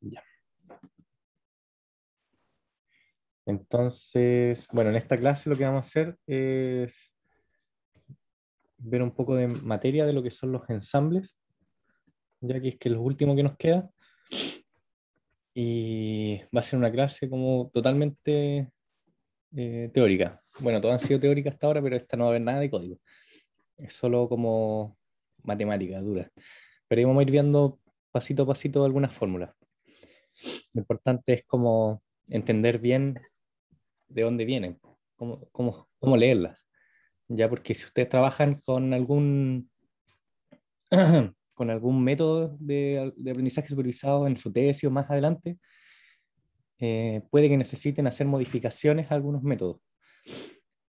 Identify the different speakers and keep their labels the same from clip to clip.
Speaker 1: Ya. Entonces, bueno, en esta clase lo que vamos a hacer
Speaker 2: es
Speaker 1: ver un poco de materia de lo que son los ensambles, ya que es que es lo último que nos queda. Y va a ser una clase como totalmente eh, teórica. Bueno, todas han sido teóricas hasta ahora, pero esta no va a haber nada de código. Es solo como matemática dura. Pero vamos a ir viendo pasito a pasito algunas fórmulas. Lo importante es como entender bien de dónde vienen, cómo, cómo, leerlas. Ya porque si ustedes trabajan con algún con algún método de, aprendizaje supervisado en su tesis o más adelante, eh, puede que necesiten hacer modificaciones a algunos métodos.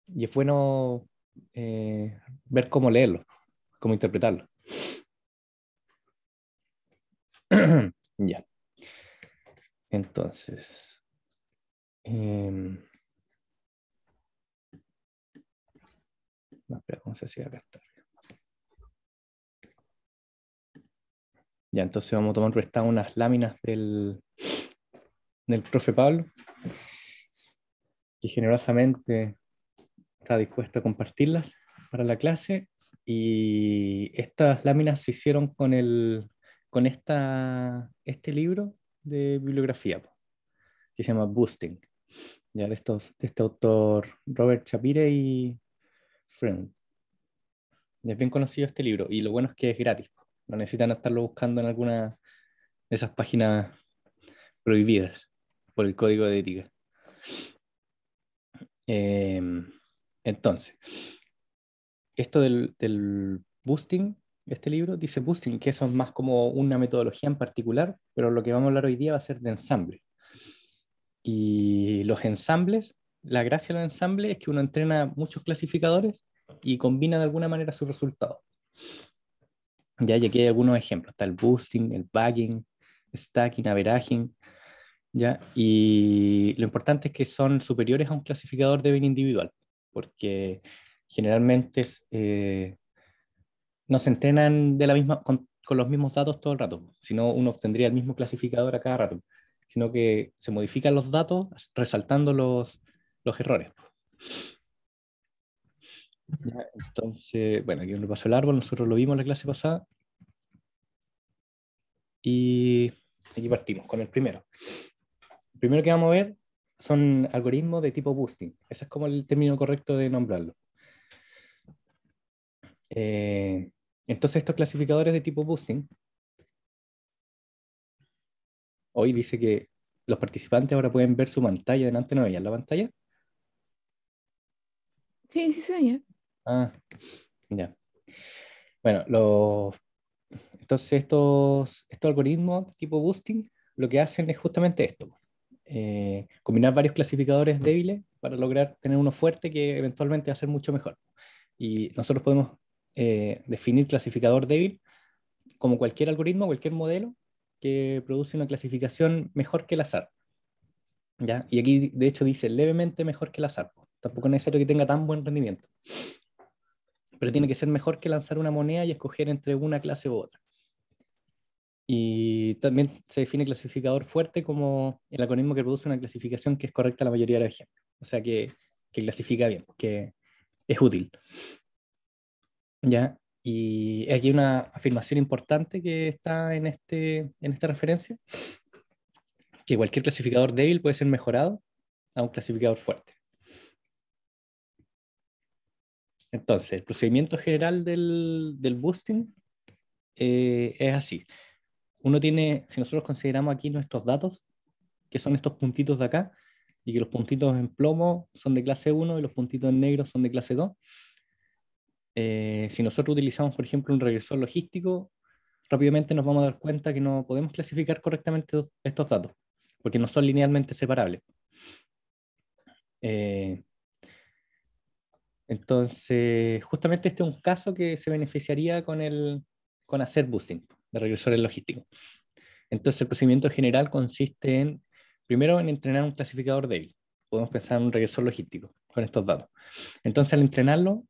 Speaker 1: Y es bueno eh, ver cómo leerlo cómo interpretarlo
Speaker 2: ya. Entonces, em, no, acá está? Ya,
Speaker 1: entonces vamos a tomar prestadas unas láminas del, profe Pablo, que generosamente está dispuesto a compartirlas para la clase. Y estas láminas se hicieron con, el, con este libro de bibliografía, que se llama Boosting, ya de, estos, este autor Robert Chapire y Friend. Es bien conocido este libro y lo bueno es que es gratis, no necesitan estarlo buscando en algunas de esas páginas prohibidas por el código de ética. Em, entonces, esto del, del boosting este libro dice boosting, que eso es más como una metodología en particular, pero lo que vamos a hablar hoy día va a ser de ensamble. Y los ensambles, la gracia de los es que uno entrena muchos clasificadores y combina de alguna manera sus resultados. Ya, y aquí hay algunos ejemplos, está el boosting, el bagging, stacking, averaging, ya, y lo importante es que son superiores a un clasificador de bien individual, porque generalmente es, eh, no se entrenan de la misma, con, los mismos datos todo el rato, si no uno obtendría el mismo clasificador a cada rato, sino que se modifican los datos resaltando los, los errores. Entonces, bueno, aquí uno pasó el árbol, nosotros lo vimos la clase pasada. Y aquí partimos con el primero. El primero que vamos a ver son algoritmos de tipo boosting. Ese es como el término correcto de nombrarlo. Eh, entonces estos clasificadores de tipo boosting, hoy dice que los participantes ahora pueden ver su pantalla, delante no veían la pantalla.
Speaker 2: Sí, sí se veía.
Speaker 1: Ah, ya. Bueno, los, entonces estos, estos algoritmos tipo boosting lo que hacen es justamente esto. Eh, combinar varios clasificadores mm. débiles para lograr tener uno fuerte que eventualmente va a ser mucho mejor. Y nosotros podemos eh, definir clasificador débil como cualquier algoritmo, cualquier modelo que produce una clasificación mejor que el azar. ¿ya? Y aquí, de hecho, dice levemente mejor que el azar. Tampoco es necesario que tenga tan buen rendimiento. Pero tiene que ser mejor que lanzar una moneda y escoger entre una clase u otra. Y también se define clasificador fuerte como el algoritmo que produce una clasificación que es correcta la mayoría de la gente, O sea, que, que clasifica bien, que es útil. ¿ya? Y aquí hay una afirmación importante que está en, este, en esta referencia, que cualquier clasificador débil puede ser mejorado a un clasificador fuerte. Entonces, el procedimiento general del, del boosting eh, es así. Uno tiene, si nosotros consideramos aquí nuestros datos, que son estos puntitos de acá, y que los puntitos en plomo son de clase 1 y los puntitos en negro son de clase 2, eh, si nosotros utilizamos, por ejemplo, un regresor logístico, rápidamente nos vamos a dar cuenta que no podemos clasificar correctamente estos datos, porque no son linealmente separables. Eh, entonces, justamente este es un caso que se beneficiaría con, el, con hacer boosting de regresores logísticos. Entonces, el procedimiento general consiste en, primero, en entrenar un clasificador débil. Podemos pensar en un regresor logístico con estos datos. Entonces, al entrenarlo,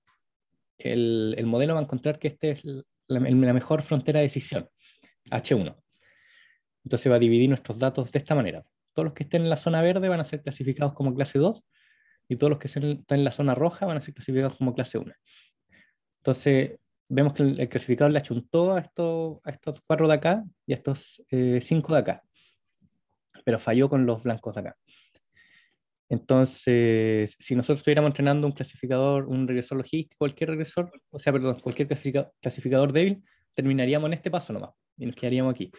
Speaker 1: el, modelo va a encontrar que esta es la, mejor frontera de decisión, H1. Entonces va a dividir nuestros datos de esta manera. Todos los que estén en la zona verde van a ser clasificados como clase 2 y todos los que estén en la zona roja van a ser clasificados como clase 1. Entonces, vemos que el, clasificador le achuntó a, esto, a estos cuatro de acá y a estos eh, cinco de acá, pero falló con los blancos de acá. Entonces, si nosotros estuviéramos entrenando un clasificador, un regresor logístico, cualquier regresor, o sea, perdón, cualquier clasificador, débil, terminaríamos en este paso nomás y nos quedaríamos aquí.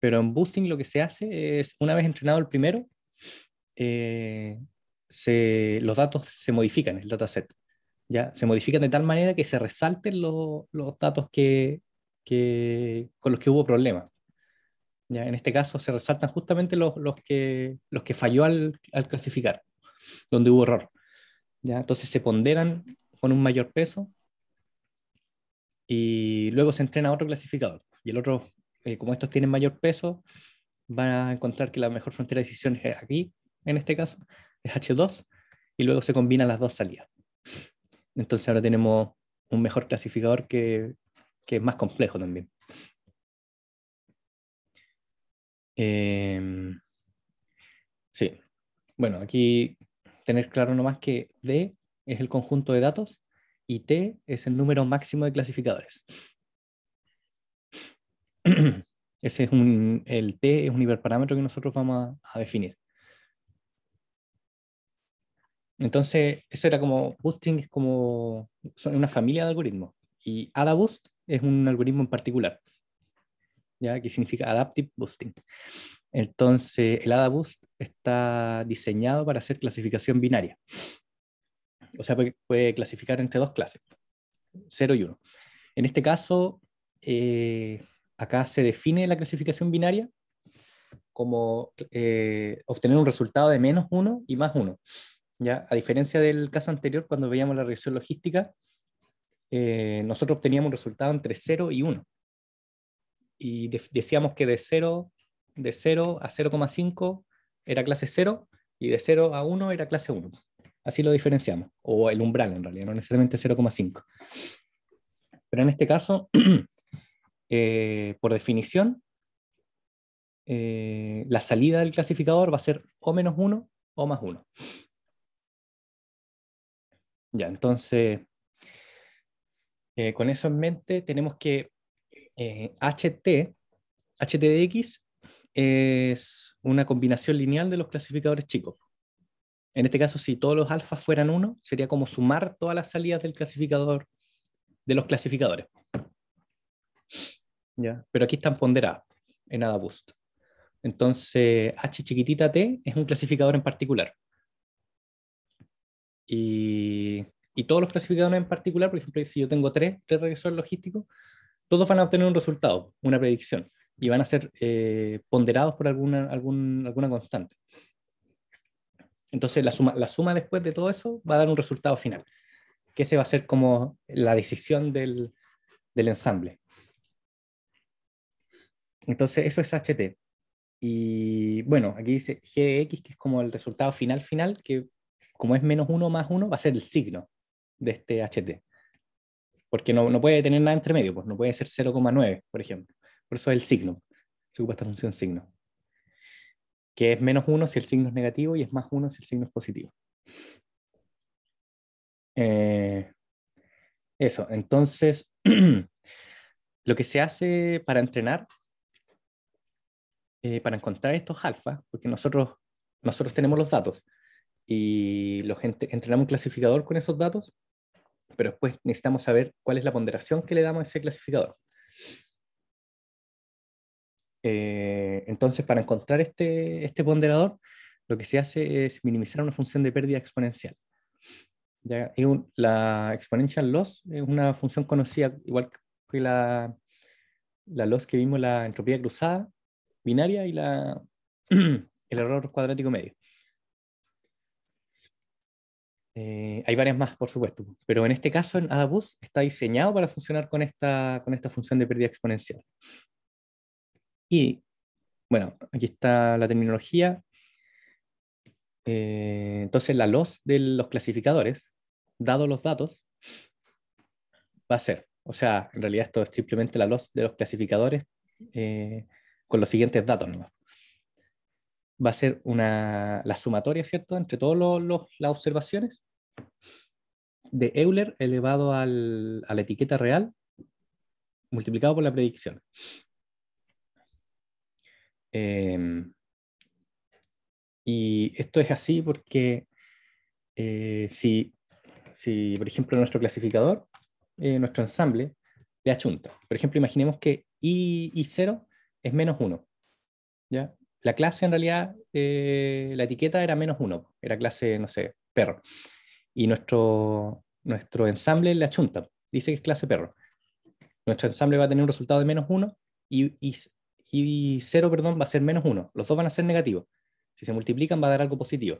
Speaker 1: Pero en boosting lo que se hace es, una vez entrenado el primero, eh, los datos se modifican, el dataset. ¿ya? Se modifican de tal manera que se resalten los datos que, que, con los que hubo problemas. En este caso se resaltan justamente los, que, los que falló al, clasificar, donde hubo error. ¿ya? Entonces se ponderan con un mayor peso y luego se entrena otro clasificador. Y el otro, eh, como estos tienen mayor peso, van a encontrar que la mejor frontera de decisiones es aquí, en este caso, es H2, y luego se combinan las dos salidas. Entonces ahora tenemos un mejor clasificador que es más complejo también.
Speaker 2: Em, sí. Bueno,
Speaker 1: aquí tener claro nomás que D es el conjunto de datos y T es el número máximo de clasificadores. Ese es un, el T es un hiperparámetro que nosotros vamos a, definir. Entonces, eso era como, boosting es como una familia de algoritmos y AdaBoost es un algoritmo en particular. ¿ya? que significa Adaptive Boosting. Entonces, el ADA Boost está diseñado para hacer clasificación binaria. O sea, puede clasificar entre dos clases, 0 y 1. En este caso, eh, acá se define la clasificación binaria como eh, obtener un resultado de menos 1 y más 1. ¿ya? A diferencia del caso anterior, cuando veíamos la regresión logística, eh, nosotros obteníamos un resultado entre 0 y 1 y decíamos que de 0, a 0,5 era clase 0 y de 0 a 1 era clase 1. Así lo diferenciamos, o el umbral en realidad, no necesariamente 0,5. Pero en este caso, eh, por definición, eh, la salida del clasificador va a ser o menos 1 o más 1. Ya, entonces, eh, con eso en mente, tenemos que eh, HT, HTDX es una combinación lineal de los clasificadores chicos. En este caso, si todos los alfas fueran uno, sería como sumar todas las salidas del clasificador, de los clasificadores. Pero aquí están ponderadas en AdaBoost. Entonces, H chiquitita T es un clasificador en particular. Y, y, todos los clasificadores en particular, por ejemplo, si yo tengo tres regresores logísticos, todos van a obtener un resultado, una predicción, y van a ser eh, ponderados por alguna, alguna constante. Entonces, la suma, la suma después de todo eso va a dar un resultado final, que ese va a ser como la decisión del, del ensamble. Entonces, eso es HT. Y bueno, aquí dice gx que es como el resultado final final, que como es menos 1 más 1, va a ser el signo de este HT porque no, puede tener nada entre medio, pues no puede ser 0,9, por ejemplo. Por eso es el signo, se ocupa esta función signo, que es menos 1 si el signo es negativo y es más 1 si el signo es positivo. Eh, eso, entonces, lo que se hace para entrenar, eh, para encontrar estos alfas, porque nosotros, nosotros tenemos los datos y los entrenamos un clasificador con esos datos pero después necesitamos saber cuál es la ponderación que le damos a ese clasificador. Eh, entonces, para encontrar este, este ponderador, lo que se hace es minimizar una función de pérdida exponencial. la exponential loss es una función conocida igual que la, la loss que vimos, la entropía cruzada binaria y la, el error cuadrático medio. Eh, hay varias más, por supuesto, pero en este caso en AdaBus está diseñado para funcionar con esta, función de pérdida exponencial. Y bueno, aquí está la terminología. Eh, entonces la loss de los clasificadores, dado los datos, va a ser, o sea, en realidad esto es simplemente la loss de los clasificadores eh, con los siguientes datos nomás va a ser la sumatoria, ¿cierto?, entre todas las observaciones de Euler elevado al, a la etiqueta real multiplicado por la predicción. Em, y esto es así porque eh, si, por ejemplo, nuestro clasificador, eh, nuestro ensamble, le achunta. Por ejemplo, imaginemos que I, I0 es menos 1. ¿ya? la clase en realidad, eh, la etiqueta era menos uno, era clase, no sé, perro. Y nuestro, nuestro ensamble la chunta, dice que es clase perro. Nuestro ensamble va a tener un resultado de menos uno y, y, y cero, perdón, va a ser menos uno. Los dos van a ser negativos. Si se multiplican va a dar algo positivo.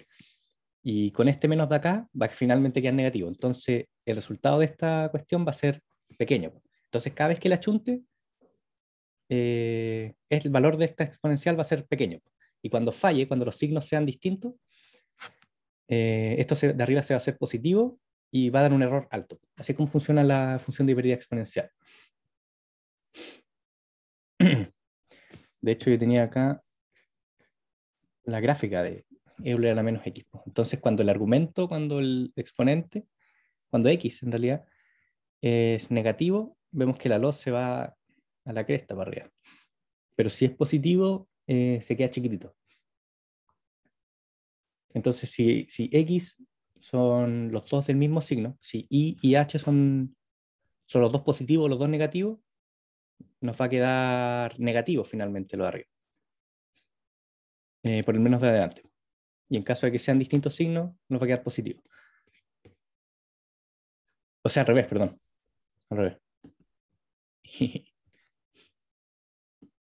Speaker 1: Y con este menos de acá va a finalmente quedar negativo. Entonces el resultado de esta cuestión va a ser pequeño. Entonces cada vez que la chunte eh, el valor de esta exponencial va a ser pequeño. Y cuando falle, cuando los signos sean distintos, eh, esto de arriba se va a hacer positivo y va a dar un error alto. Así es como funciona la función de exponencial. De hecho, yo tenía acá la gráfica de Euler a la menos X. Pues. Entonces, cuando el argumento, cuando el exponente, cuando X en realidad es negativo, vemos que la luz se va a la cresta para arriba. Pero si es positivo, eh, se queda chiquitito. Entonces, si, X son los dos del mismo signo, si Y y H son, los dos positivos, o los dos negativos, nos va a quedar negativo finalmente lo de arriba. Eh, por el menos de adelante. Y en caso de que sean distintos signos, nos va a quedar positivo. O sea, al revés, perdón. Al revés.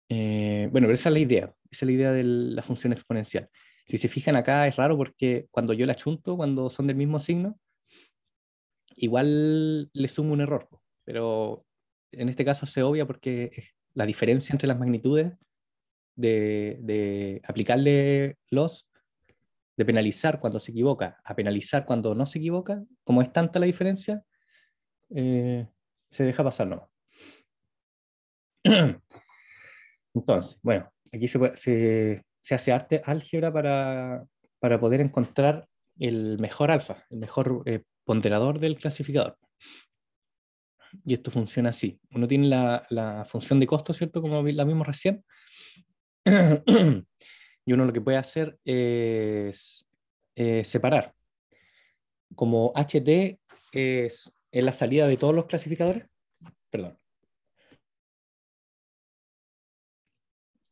Speaker 1: Eh, bueno, pero esa es la idea, esa es la idea de la función exponencial. Si se fijan acá es raro porque cuando yo la chunto, cuando son del mismo signo, igual le sumo un error, pero en este caso se obvia porque la diferencia entre las magnitudes de, aplicarle los, de penalizar cuando se equivoca a penalizar cuando no se equivoca, como es tanta la diferencia, eh, se deja pasar no. Entonces, bueno, aquí se, hace arte álgebra para, poder encontrar el mejor alfa, el mejor eh, ponderador del clasificador. Y esto funciona así. Uno tiene la, función de costo, ¿cierto? Como la vimos recién. y uno lo que puede hacer es eh, separar. Como HT es la salida de todos los clasificadores, perdón,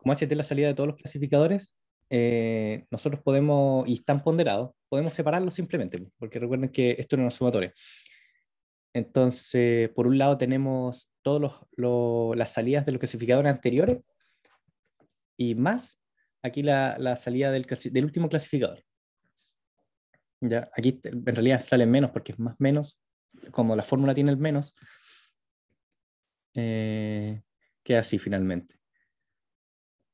Speaker 1: como HT es la salida de todos los clasificadores, eh, nosotros podemos, y están ponderados, podemos separarlos simplemente, porque recuerden que esto no es una Entonces, por un lado tenemos todas las salidas de los clasificadores anteriores y más aquí la, la salida del, del, último clasificador. Ya, aquí en realidad sale menos porque es más menos, como la fórmula tiene el menos, eh, queda así finalmente.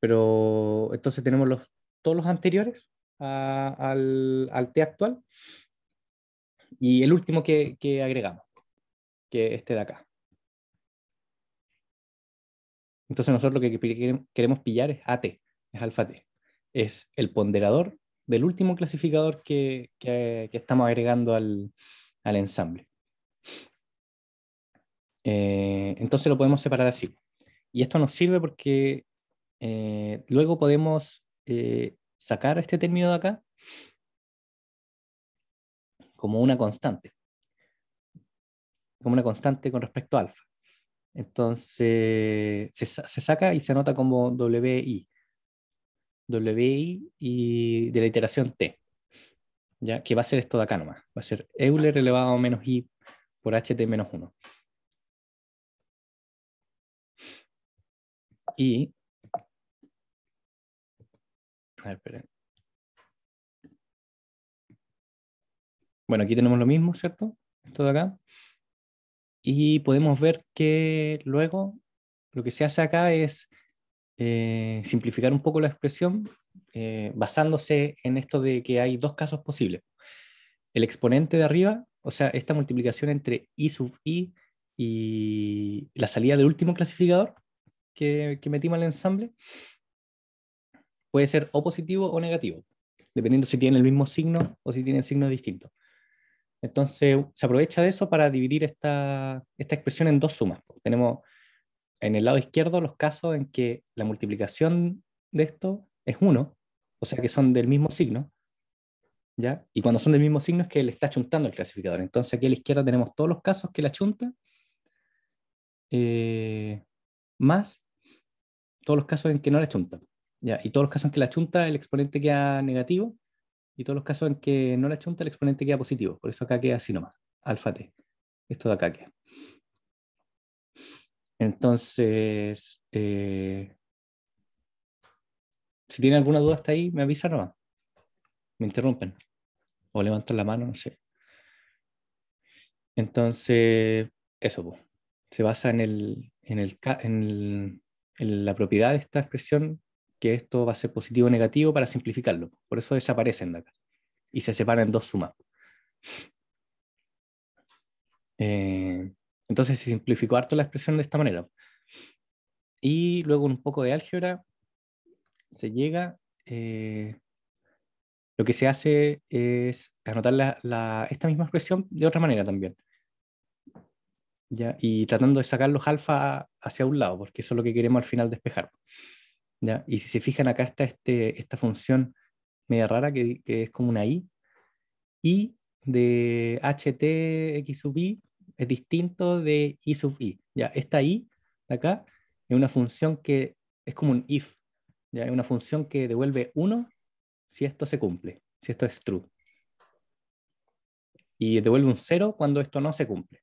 Speaker 1: Pero entonces tenemos los, todos los anteriores al, al, actual y el último que, agregamos, que este de acá. Entonces nosotros lo que queremos pillar es AT, es alfa T. Es el ponderador del último clasificador que, estamos agregando al, ensamble. Eh, entonces lo podemos separar así. Y esto nos sirve porque eh, luego podemos eh, sacar este término de acá como una constante, como una constante con respecto a alfa. Entonces se, saca y se anota como WI, WI y de la iteración T, ¿ya? que va a ser esto de acá nomás, va a ser Euler elevado a menos I por HT menos 1.
Speaker 2: Y bueno, aquí tenemos lo mismo, ¿cierto? Esto de acá.
Speaker 1: Y podemos ver que luego lo que se hace acá es eh, simplificar un poco la expresión eh, basándose en esto de que hay dos casos posibles. El exponente de arriba, o sea, esta multiplicación entre i sub i y la salida del último clasificador que, metimos al ensamble, puede ser o positivo o negativo, dependiendo si tienen el mismo signo o si tienen signos distintos. Entonces, se aprovecha de eso para dividir esta, esta expresión en dos sumas. Tenemos en el lado izquierdo los casos en que la multiplicación de esto es 1, o sea que son del mismo signo, ¿ya? Y cuando son del mismo signo es que le está chuntando el clasificador. Entonces aquí a la izquierda tenemos todos los casos que la chunta, eh, más todos los casos en que no la chunta y todos los casos en que la chunta, el exponente queda negativo, y todos los casos en que no la chunta, el exponente queda positivo. Por eso acá queda así nomás, alfa t. Esto de acá queda. Entonces, eh, si tienen alguna duda hasta ahí, me avisan nomás. Me interrumpen. O levantan la mano, no sé. Entonces, eso se basa en, el, en, el, en la propiedad de esta expresión que esto va a ser positivo o negativo para simplificarlo. Por eso desaparecen de acá y se separan en dos sumas. Eh, entonces se simplificó harto la expresión de esta manera. Y luego un poco de álgebra se llega. Eh, lo que se hace es anotar esta misma expresión de otra manera también. Y tratando de sacar los alfa hacia un lado, porque eso es lo que queremos al final despejar. Y si se fijan, acá está este, esta función media rara que, es como una i. I de ht x sub i es distinto de i sub i. ¿ya? Esta i de acá es una función que es como un if. ¿ya? Es una función que devuelve 1 si esto se cumple, si esto es true. Y devuelve un 0 cuando esto no se cumple.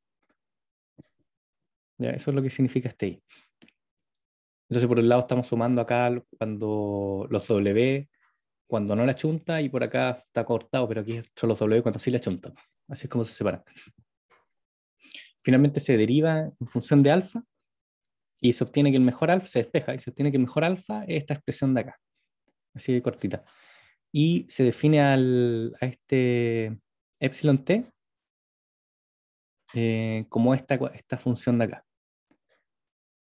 Speaker 1: Eso es lo que significa este i. Entonces, por un lado estamos sumando acá cuando los W, cuando no la chunta, y por acá está cortado, pero aquí son los W cuando sí la chunta. Así es como se separan. Finalmente se deriva en función de alfa y se obtiene que el mejor alfa se despeja y se obtiene que el mejor alfa es esta expresión de acá. Así de cortita. Y se define a este epsilon t eh, como esta, esta función de acá.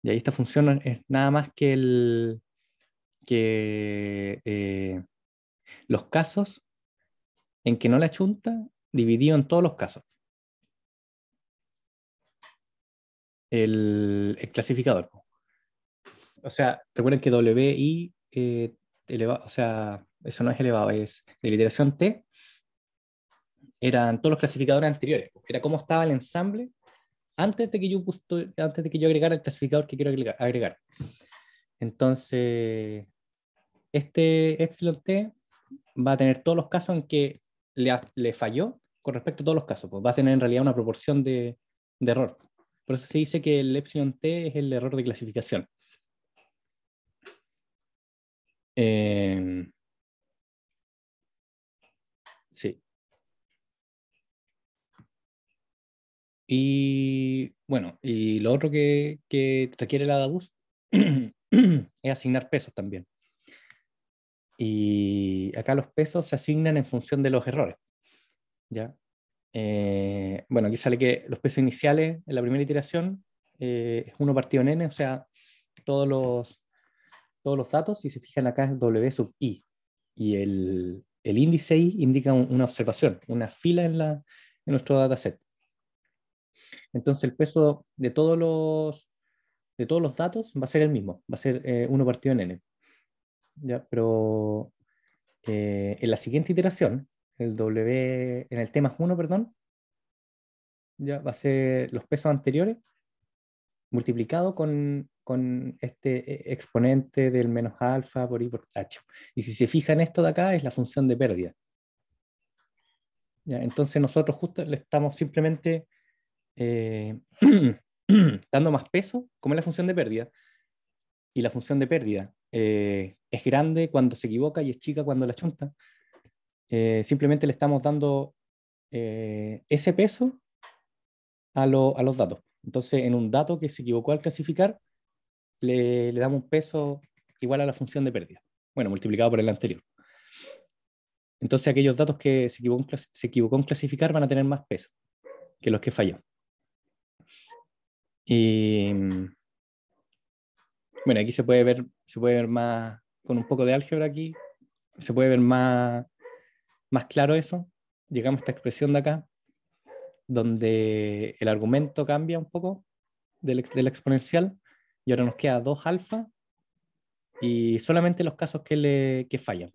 Speaker 1: Y ahí esta función es nada más que, el, que eh, los casos en que no la chunta dividido en todos los casos. El, clasificador. O sea, recuerden que WI, eh, o sea, eso no es elevado, es de iteración T, eran todos los clasificadores anteriores. Era cómo estaba el ensamble antes de que yo, antes de que yo agregara el clasificador que quiero agregar. Entonces, este epsilon t va a tener todos los casos en que le, falló con respecto a todos los casos. Pues va a tener en realidad una proporción de, error. Por eso se dice que el epsilon t es el error de clasificación.
Speaker 2: Em, sí. Y
Speaker 1: bueno, y lo otro que, requiere la DABUS es asignar pesos también. Y acá los pesos se asignan en función de los errores. ¿ya? Eh, bueno, aquí sale que los pesos iniciales en la primera iteración eh, es 1 partido en n, o sea, todos los, todos los datos, si se fijan acá es w sub i. Y el, el índice i indica una observación, una fila en, la, en nuestro dataset. Entonces el peso de todos los, de todos los datos va a ser el mismo, va a ser eh, 1 partido en n. ¿Ya? Pero eh, en la siguiente iteración, el W, en el tema 1, perdón, ya va a ser los pesos anteriores multiplicado con, con este eh, exponente del menos alfa por i por h. Y si se fijan esto de acá, es la función de pérdida. ¿Ya? Entonces nosotros justo le estamos simplemente eh, dando más peso, como es la función de pérdida. Y la función de pérdida eh, es grande cuando se equivoca y es chica cuando la chunta. Eh, simplemente le estamos dando ese peso a, los datos. Entonces, en un dato que se equivocó al clasificar, le, damos un peso igual a la función de pérdida. Bueno, multiplicado por el anterior. Entonces aquellos datos que se equivocó, en se equivocó, en clasificar van a tener más peso que los que fallaron y mm, bueno, aquí se puede ver, se puede ver más, con un poco de álgebra aquí, se puede ver más, más claro eso. Llegamos a esta expresión de acá, donde el argumento cambia un poco del, la exponencial y ahora nos queda 2 alfa y solamente los casos que, le, que fallan.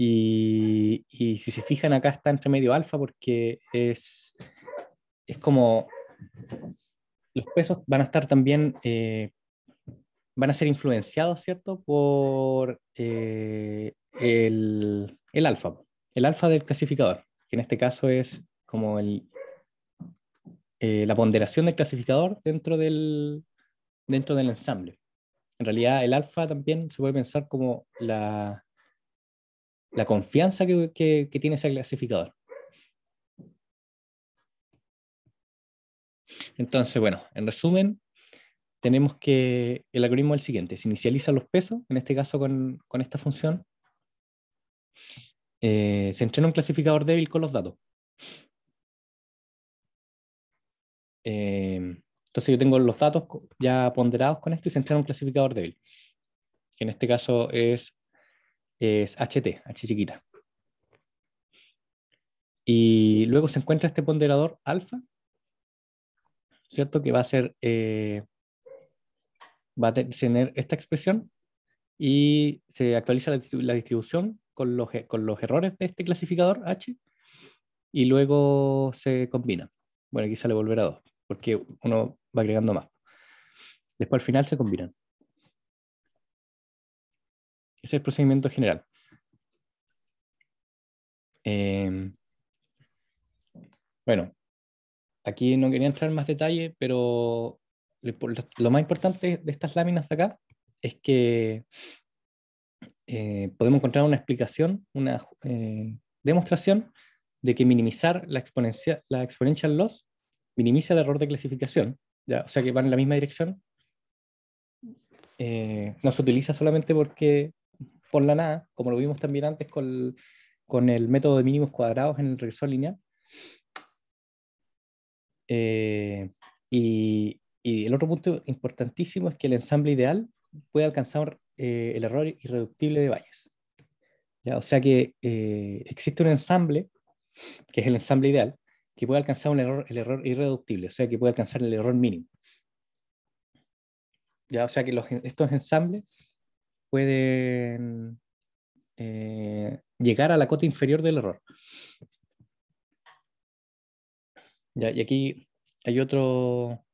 Speaker 1: Y, si se fijan, acá está entre medio alfa porque es, es como los pesos van a estar también, eh, van a ser influenciados, ¿cierto? Por eh, el, el, alfa, el alfa del clasificador, que en este caso es como el, eh, la ponderación del clasificador dentro del, dentro del ensamble. En realidad, el alfa también se puede pensar como la, la confianza que, tiene ese clasificador. Entonces, bueno, en resumen, tenemos que el algoritmo es el siguiente. Se inicializan los pesos, en este caso con, esta función. Eh, se entrena un clasificador débil con los datos. Eh, entonces yo tengo los datos ya ponderados con esto y se entrena un clasificador débil, que en este caso es es HT, H chiquita. Y luego se encuentra este ponderador alfa, ¿cierto? Que va a ser, eh, va a tener esta expresión y se actualiza la, distribución con los, e-, con los, errores de este clasificador H y luego se combina. Bueno, aquí sale volver a 2, porque uno va agregando más.
Speaker 2: Después al final se combinan es el procedimiento general. Em,
Speaker 1: bueno, aquí no quería entrar en más detalle, pero lo más importante de estas láminas de acá es que eh, podemos encontrar una explicación, una eh, demostración de que minimizar la, exponencial, la exponential loss minimiza el error de clasificación, ¿ya? o sea que van en la misma dirección. Eh, no se utiliza solamente porque por la nada, como lo vimos también antes con, el método de mínimos cuadrados en el regresor lineal. Eh, y, el otro punto importantísimo es que el ensamble ideal puede alcanzar eh, el error irreductible de Bayes. ¿Ya? O sea que eh, existe un ensamble, que es el ensamble ideal, que puede alcanzar un error, el error irreductible, o sea que puede alcanzar el error mínimo. ¿Ya? O sea que estos ensambles pueden eh, llegar a la cota inferior del error. y aquí hay otro,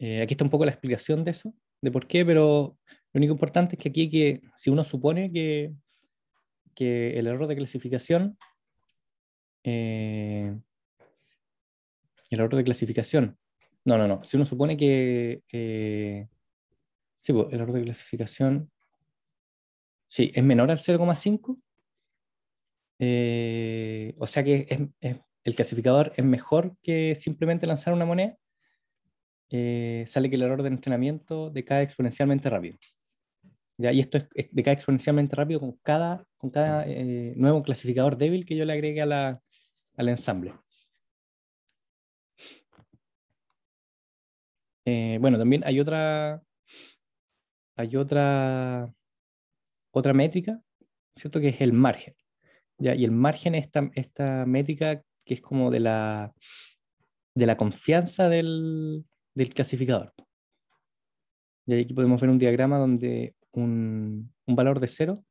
Speaker 1: eh, aquí está un poco la explicación de eso, de por qué, pero lo único importante es que aquí que, si uno supone que, que el error de clasificación, eh, el error de clasificación, no, no, no, si uno supone que, sí, pues, el error de clasificación Sí, es menor al 0,5. Eh, o sea que el clasificador es mejor que simplemente lanzar una moneda. Eh, sale que el error de entrenamiento decae exponencialmente rápido. Y esto es, decae exponencialmente rápido con cada, eh, nuevo clasificador débil que yo le agregue al ensamble. bueno, también hay otra, hay otra otra métrica, ¿cierto? Que es el margen. Y el margen es esta, esta métrica que es como de la, de la confianza del, del clasificador. Y aquí podemos ver un diagrama donde un, un valor de cero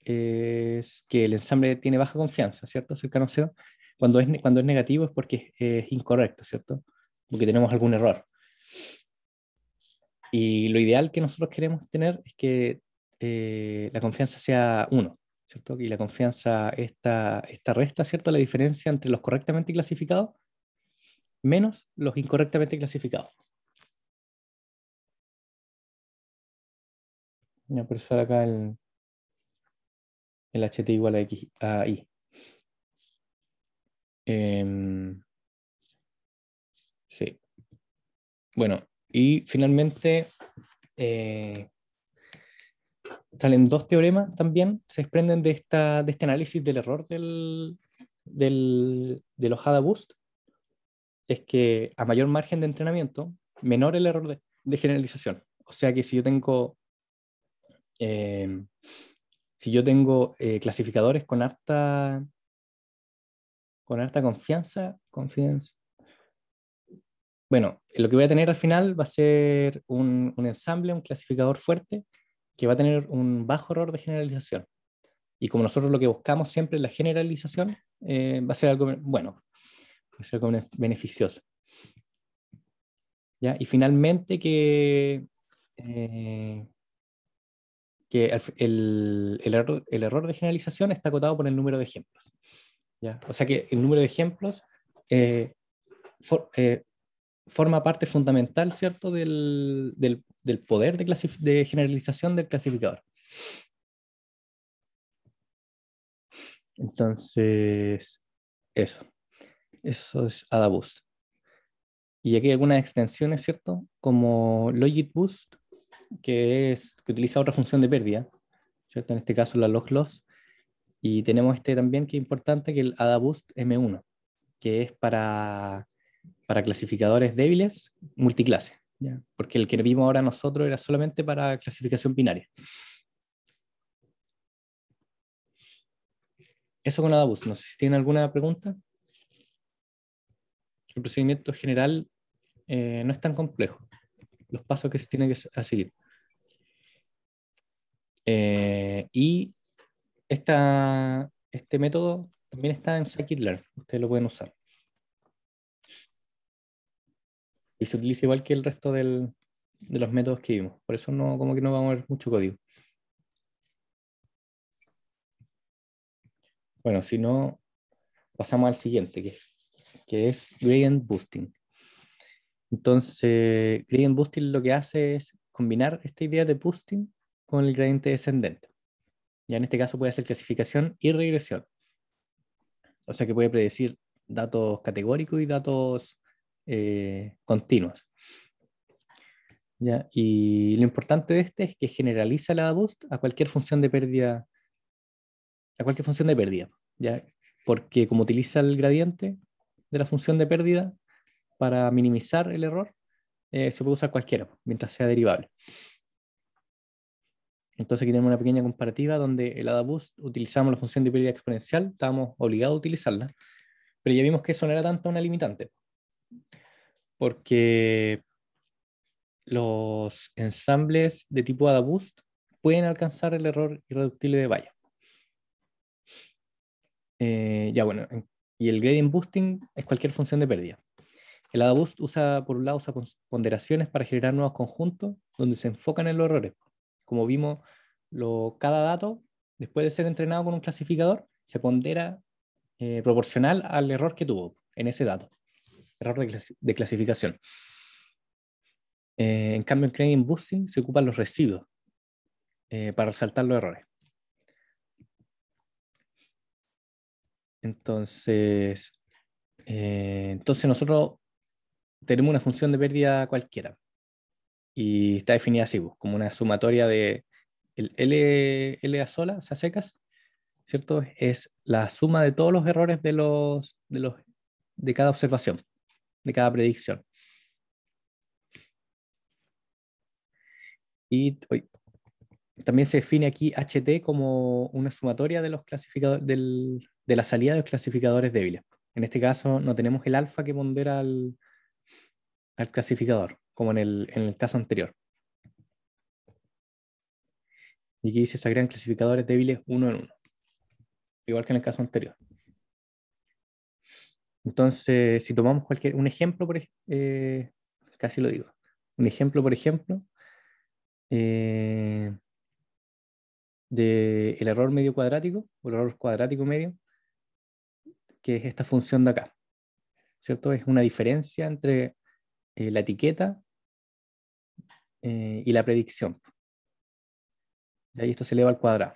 Speaker 1: es que el ensamble tiene baja confianza, ¿cierto? Cercano a cero. Cuando es, cuando es negativo es porque es incorrecto, ¿cierto? Porque tenemos algún error. Y lo ideal que nosotros queremos tener es que eh, la confianza sea 1. ¿cierto? Y la confianza, esta, esta resta, ¿cierto? La diferencia entre los correctamente clasificados menos los incorrectamente clasificados.
Speaker 2: Voy a presionar acá el, el HT igual a X, a
Speaker 1: em, sí. Bueno, y finalmente, eh, salen dos teoremas también, se desprenden de, esta, de este análisis del error del, del, Boost, es que a mayor margen de entrenamiento, menor el error de, generalización. O sea que si yo tengo, eh, si yo tengo eh, clasificadores con harta, con harta confianza, bueno, lo que voy a tener al final va a ser un ensamble, un clasificador fuerte, que va a tener un bajo error de generalización. Y como nosotros lo que buscamos siempre es la generalización, eh, va a ser algo bueno, va a ser beneficioso. ¿Ya? Y finalmente que, eh, que el, el, error, el, error, de generalización está acotado por el número de ejemplos. ¿Ya? O sea que el número de ejemplos eh, forma parte fundamental, ¿cierto?, del, del, poder de, de generalización del clasificador.
Speaker 2: Entonces, eso.
Speaker 1: Eso es AdaBoost Y aquí hay algunas extensiones, ¿cierto? Como LogitBoost que, es, que utiliza otra función de pérdida, ¿cierto? En este caso la LogLoss Y tenemos este también que es importante, que el AdaBoost M1, que es para para clasificadores débiles multiclase, porque el que vimos ahora nosotros era solamente para clasificación binaria. Eso con Adabus, no sé si tienen alguna pregunta. El procedimiento general eh, no es tan complejo, los pasos que se tienen que seguir. Eh, y esta, este método también está en Scikit-Learn, ustedes lo pueden usar. y se utiliza igual que el resto de los métodos que vimos. Por eso no, como que no vamos a ver mucho código. Bueno, si no, pasamos al siguiente, que, que es Gradient Boosting. Entonces, Gradient Boosting lo que hace es combinar esta idea de boosting con el gradiente descendente. Ya en este caso puede hacer clasificación y regresión. O sea que puede predecir datos categóricos y datos eh, continuas. Y lo importante de este es que generaliza la Adaboost a cualquier función de pérdida, a cualquier función de pérdida, ¿ya? porque como utiliza el gradiente de la función de pérdida para minimizar el error, eh, se puede usar cualquiera, mientras sea derivable. Entonces aquí tenemos una pequeña comparativa donde el AdaBoost utilizamos la función de pérdida exponencial, estábamos obligados a utilizarla, pero ya vimos que eso no era tanto una limitante porque los ensambles de tipo AdaBoost pueden alcanzar el error irreductible de Bayer eh, ya bueno, y el gradient boosting es cualquier función de pérdida. El AdaBoost usa, por un lado, usa ponderaciones para generar nuevos conjuntos donde se enfocan en los errores. Como vimos, lo, cada dato, después de ser entrenado con un clasificador, se pondera eh, proporcional al error que tuvo en ese dato error de, clasificación. Eh, en cambio, en Gradient Boosting se ocupan los residuos eh, para resaltar los errores. Entonces, eh, entonces nosotros tenemos una función de pérdida cualquiera y está definida así, pues, como una sumatoria de el L, a sola, o sea, secas, ¿cierto? Es la suma de todos los errores de, los, los, de cada observación de cada predicción. Y también se define aquí HT como una sumatoria de, los clasificadores de la salida de los clasificadores débiles. En este caso no tenemos el alfa que pondera al, clasificador, como en el, en el caso anterior. Y aquí se agregan clasificadores débiles uno en uno, igual que en el caso anterior. Entonces, si tomamos cualquier, un ejemplo, por, eh, casi lo digo, un ejemplo, por ejemplo, eh, del error medio cuadrático, o el error cuadrático medio, que es esta función de acá, ¿cierto? Es una diferencia entre eh, la etiqueta y la predicción. y ahí esto se eleva al cuadrado.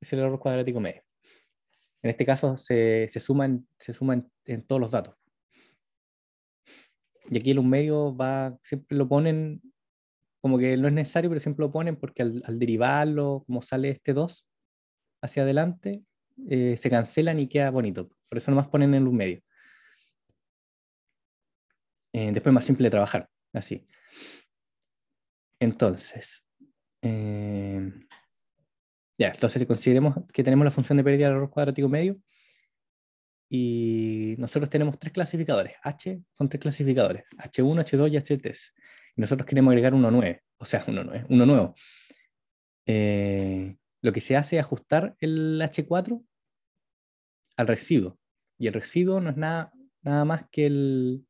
Speaker 1: Es el error cuadrático medio. En este caso se, se suman, se suman en todos los datos. Y aquí el un medio va, siempre lo ponen como que no es necesario, pero siempre lo ponen porque al, derivarlo, como sale este 2 hacia adelante, eh, se cancelan y queda bonito. Por eso nomás ponen el un medio Eh, después más simple de trabajar, así. Entonces, eh, entonces consideremos que tenemos la función de pérdida del error cuadrático medio y nosotros tenemos tres clasificadores. H son tres clasificadores, H1, H2 y H3. Y nosotros queremos agregar uno nuevo, o sea, uno, nuevo. Eh, lo que se hace es ajustar el H4 al residuo. Y el residuo no es nada, más que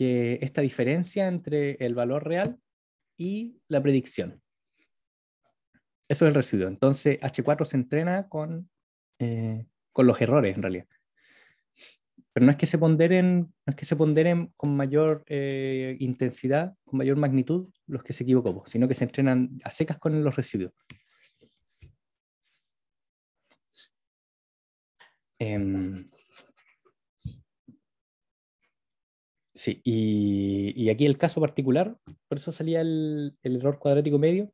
Speaker 1: esta diferencia entre el valor real y la predicción. Eso es el residuo. Entonces, H4 se entrena con, eh, con los errores, en realidad. Pero no es que se ponderen, no es que se ponderen con mayor eh, intensidad, con mayor magnitud, los que se equivocó, sino que se entrenan a secas con los residuos. Em, sí, y, aquí el caso particular, por eso salía el, el error cuadrático medio,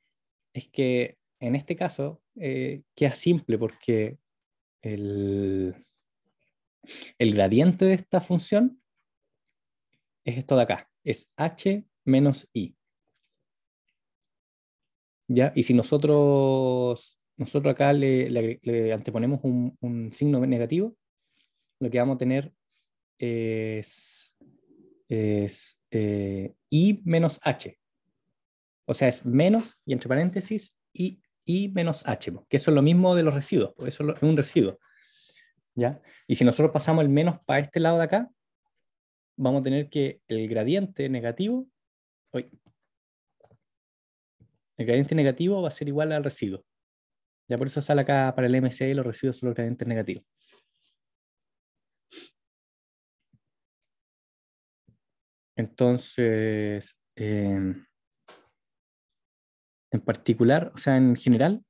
Speaker 1: es que en este caso eh, queda simple porque el, el gradiente de esta función es esto de acá, es h menos i. ¿Ya? Y si nosotros, nosotros acá le, anteponemos un, signo negativo, lo que vamos a tener es, eh, i menos h. O sea, es menos, y entre paréntesis, i y menos H, que eso es lo mismo de los residuos, porque eso es un residuo. ¿ya? Y si nosotros pasamos el menos para este lado de acá, vamos a tener que el gradiente negativo, el gradiente negativo va a ser igual al residuo. Ya por eso sale acá para el mce los residuos son los gradientes negativos.
Speaker 2: Entonces, em, en particular, o sea, en general,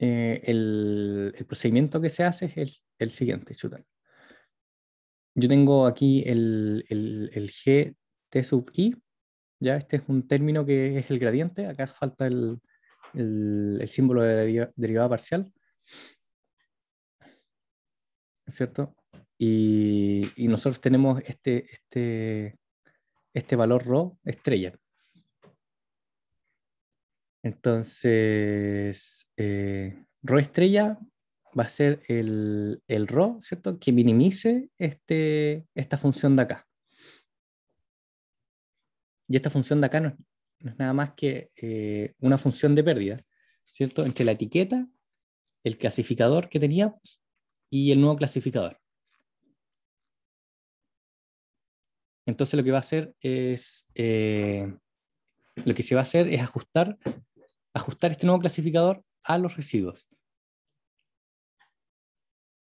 Speaker 1: eh, el, procedimiento que se hace es el, siguiente, Yo tengo aquí el, el, sub I, ya este es un término que es el gradiente, acá falta el, símbolo de derivada parcial, ¿cierto? Y, nosotros tenemos este, este, este valor ρ estrella, entonces, eh, Ro estrella va a ser el, el Ro, ¿cierto? Que minimice este, esta función de acá. Y esta función de acá no es, nada más que eh, una función de pérdida, ¿cierto? Entre la etiqueta, el clasificador que teníamos y el nuevo clasificador. Entonces lo que va a hacer es, eh, lo que se va a hacer es ajustar ajustar este nuevo clasificador a los residuos.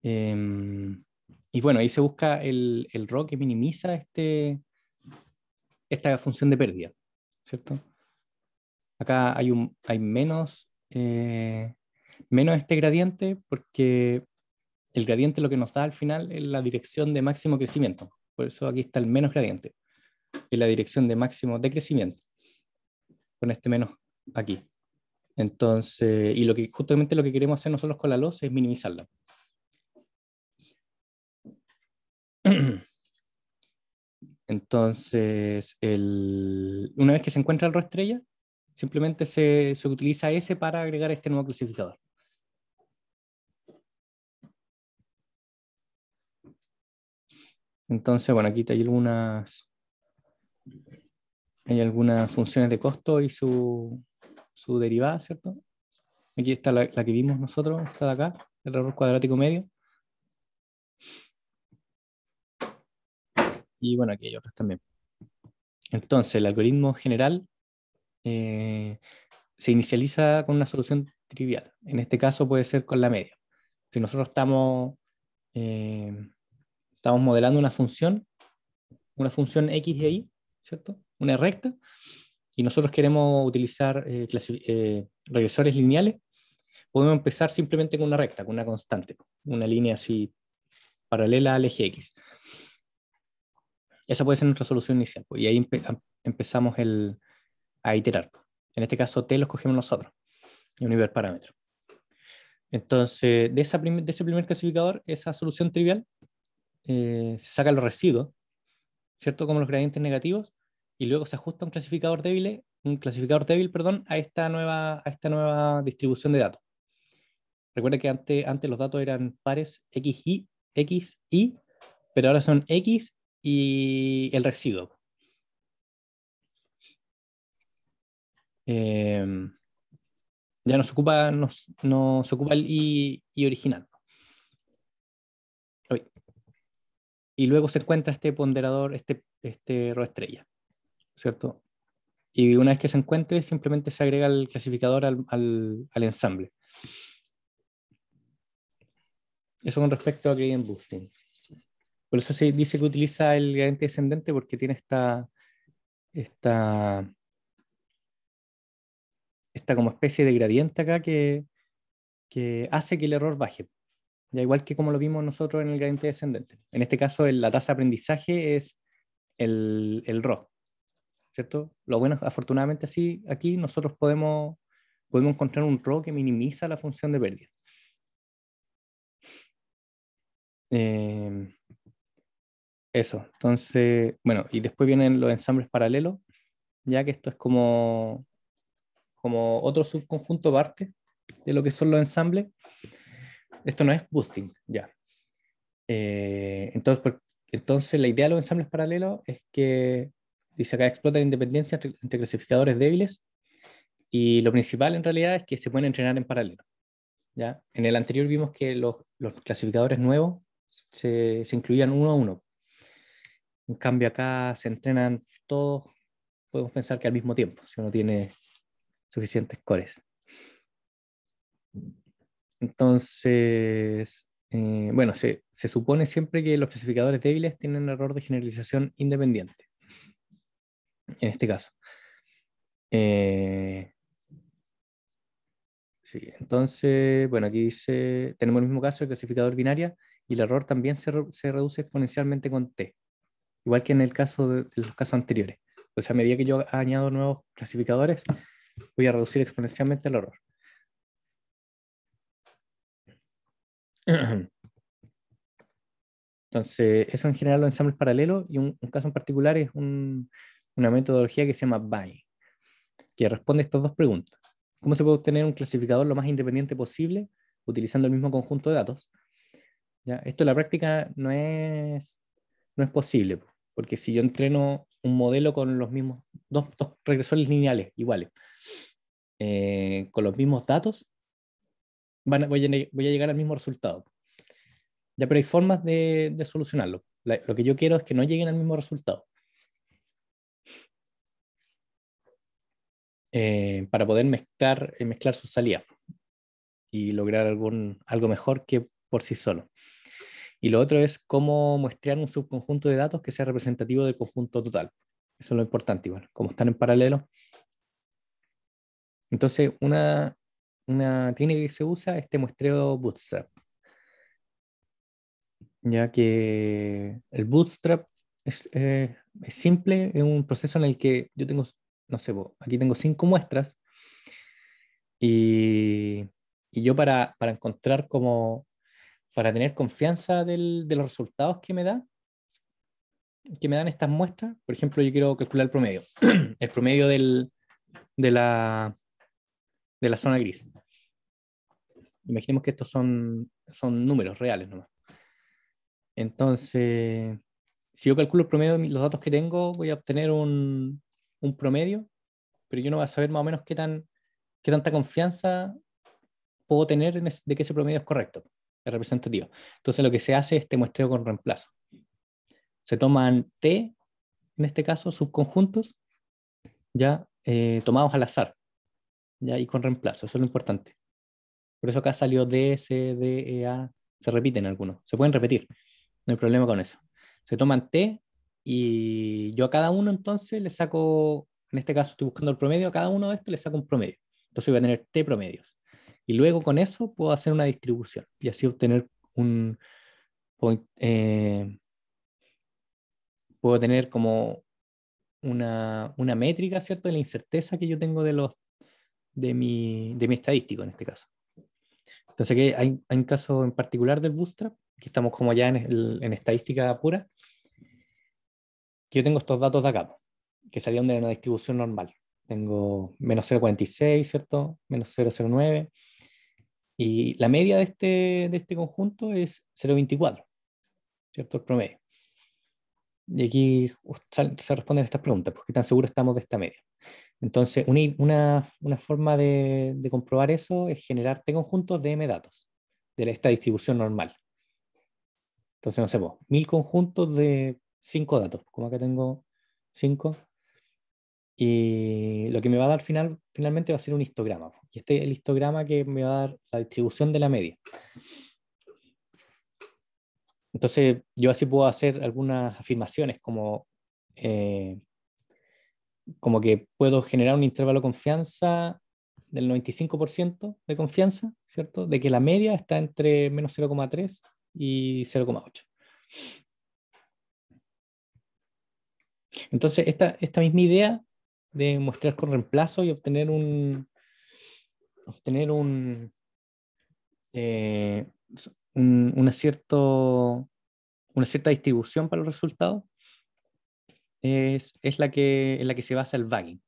Speaker 1: Em, y bueno, ahí se busca el, el que minimiza este, esta función de pérdida, ¿cierto? Acá hay, un, hay menos, eh, menos este gradiente porque el gradiente lo que nos da al final es la dirección de máximo crecimiento. Por eso aquí está el menos gradiente, es la dirección de máximo decrecimiento, con este menos aquí. Entonces, y lo que justamente lo que queremos hacer nosotros con la losa es minimizarla. Entonces, una vez que se encuentra el rostro estrella, simplemente se, se utiliza ese para agregar este nuevo clasificador. Entonces, bueno, aquí hay algunas, hay algunas funciones de costo y su, su derivada, ¿cierto? Aquí está la, que vimos nosotros, esta de acá, el error cuadrático medio. Y bueno, aquí hay otras también. Entonces, el algoritmo general eh, se inicializa con una solución trivial. En este caso puede ser con la media. Si nosotros estamos, eh, estamos modelando una función, una función x y, ¿cierto? Una recta, y nosotros queremos utilizar eh, eh, regresores lineales, podemos empezar simplemente con una recta, con una constante, una línea así paralela al eje X. Esa puede ser nuestra solución inicial, pues, y ahí empezamos el, a iterar. Pues. En este caso T lo escogemos nosotros, en un nivel parámetro. Entonces, de, esa de, ese primer clasificador, esa solución trivial, eh, se saca los residuos, ¿cierto? Como los gradientes negativos, y luego se ajusta un clasificador débil, un clasificador débil perdón, a, esta nueva, a esta nueva distribución de datos. Recuerda que antes, antes los datos eran pares X, Y, X, Y, pero ahora son X y el residuo. Em, ya nos ocupa, nos, ocupa el Y original. Y luego se encuentra este ponderador, este, este estrella. ¿cierto? Y una vez que se encuentre, simplemente se agrega el clasificador al, ensamble. Eso con respecto a gradient boosting. Por eso se dice que utiliza el gradiente descendente porque tiene esta, esta, esta como especie de gradiente acá que, hace que el error baje. Ya igual que como lo vimos nosotros en el gradiente descendente. En este caso, la tasa de aprendizaje es el, el RO, ¿cierto? Lo bueno, es afortunadamente así, aquí nosotros podemos, podemos encontrar un row que minimiza la función de pérdida. Em, eso, entonces, bueno, y después vienen los ensambles paralelos, ya que esto es como, como otro subconjunto parte de lo que son los ensambles. Esto no es boosting, ya. Eh, entonces, entonces, la idea de los ensambles paralelos es que Dice acá explota la independencia entre, clasificadores débiles y lo principal en realidad es que se pueden entrenar en paralelo. ¿ya? En el anterior vimos que los, los clasificadores nuevos se, se, incluían uno a uno. En cambio acá se entrenan todos, podemos pensar que al mismo tiempo, si uno tiene suficientes cores. Entonces, eh, bueno, se, se supone siempre que los clasificadores débiles tienen un error de generalización independiente en este caso. Eh, sí, entonces, bueno, aquí dice, tenemos el mismo caso de clasificador binaria y el error también se, reduce exponencialmente con T, igual que en el caso de, los casos anteriores. O sea, a medida que yo añado nuevos clasificadores, voy a reducir exponencialmente el error. Entonces, eso en general los ensambles paralelos y un caso en particular es un, una metodología que se llama BAI, que responde a estas dos preguntas. ¿Cómo se puede obtener un clasificador lo más independiente posible utilizando el mismo conjunto de datos? ¿Ya? Esto en la práctica no es, no es posible, porque si yo entreno un modelo con los mismos, dos, regresores lineales iguales, eh, con los mismos datos, voy, a, llegar al mismo resultado. Ya, pero hay formas de, solucionarlo. lo que yo quiero es que no lleguen al mismo resultado. Eh, para poder mezclar, eh, mezclar salida y lograr algún, algo mejor que por sí solo. Y lo otro es cómo muestrear un subconjunto de datos que sea representativo del conjunto total. Eso es lo importante, igual, como están en paralelo. Entonces, una, una técnica que se usa es este muestreo Bootstrap. Ya que el Bootstrap es, eh, es simple, es un proceso en el que yo tengo no sé, aquí tengo cinco muestras y, yo para, encontrar como, para tener confianza de los resultados que me da, que me dan estas muestras, por ejemplo, yo quiero calcular el promedio, el promedio de, la, de la zona gris. Imaginemos que estos son, son números reales nomás. Entonces, si yo calculo el promedio de los datos que tengo, voy a obtener un, un promedio, pero yo no voy a saber más o menos qué, tan, qué tanta confianza puedo tener de que ese promedio es correcto, es representativo. Entonces lo que se hace es este muestreo con reemplazo. Se toman T, en este caso, subconjuntos, ya eh, tomados al azar, ya y con reemplazo, eso es lo importante. Por eso acá salió D, C, D, E, A, se repiten algunos, se pueden repetir, no hay problema con eso. Se toman T y yo a cada uno entonces le saco, en este caso estoy buscando el promedio, a cada uno de estos le saco un promedio. Entonces voy a tener T promedios. Y luego con eso puedo hacer una distribución y así obtener un... Eh, puedo tener como una, una, métrica, ¿cierto? De la incerteza que yo tengo de, los, de, mi, de mi estadístico en este caso. Entonces, que hay, un caso en particular del Bootstrap, que estamos como ya en, en estadística pura, que yo tengo estos datos de acá, que salieron de una distribución normal. Tengo menos 0,46, ¿cierto? Menos 0,09. Y la media de este, de este conjunto es 0,24, ¿cierto? El promedio. Y aquí se responden estas preguntas, ¿por pues, qué tan seguros estamos de esta media? Entonces, una, una forma de, comprobar eso es generar T conjuntos de M datos, de esta distribución normal. Entonces, no sé, mil conjuntos de cinco datos, como acá tengo cinco. Y lo que me va a dar final, finalmente va a ser un histograma. Y este es el histograma que me va a dar la distribución de la media. Entonces, yo así puedo hacer algunas afirmaciones como, eh, como que puedo generar un intervalo de confianza del 95% de confianza, ¿cierto? De que la media está entre menos 0,3 y 0,8. Entonces, esta, misma idea de mostrar con reemplazo y obtener un, obtener un, eh, una, cierto, una cierta distribución para los resultados es, la, que, en la que se basa el bagging.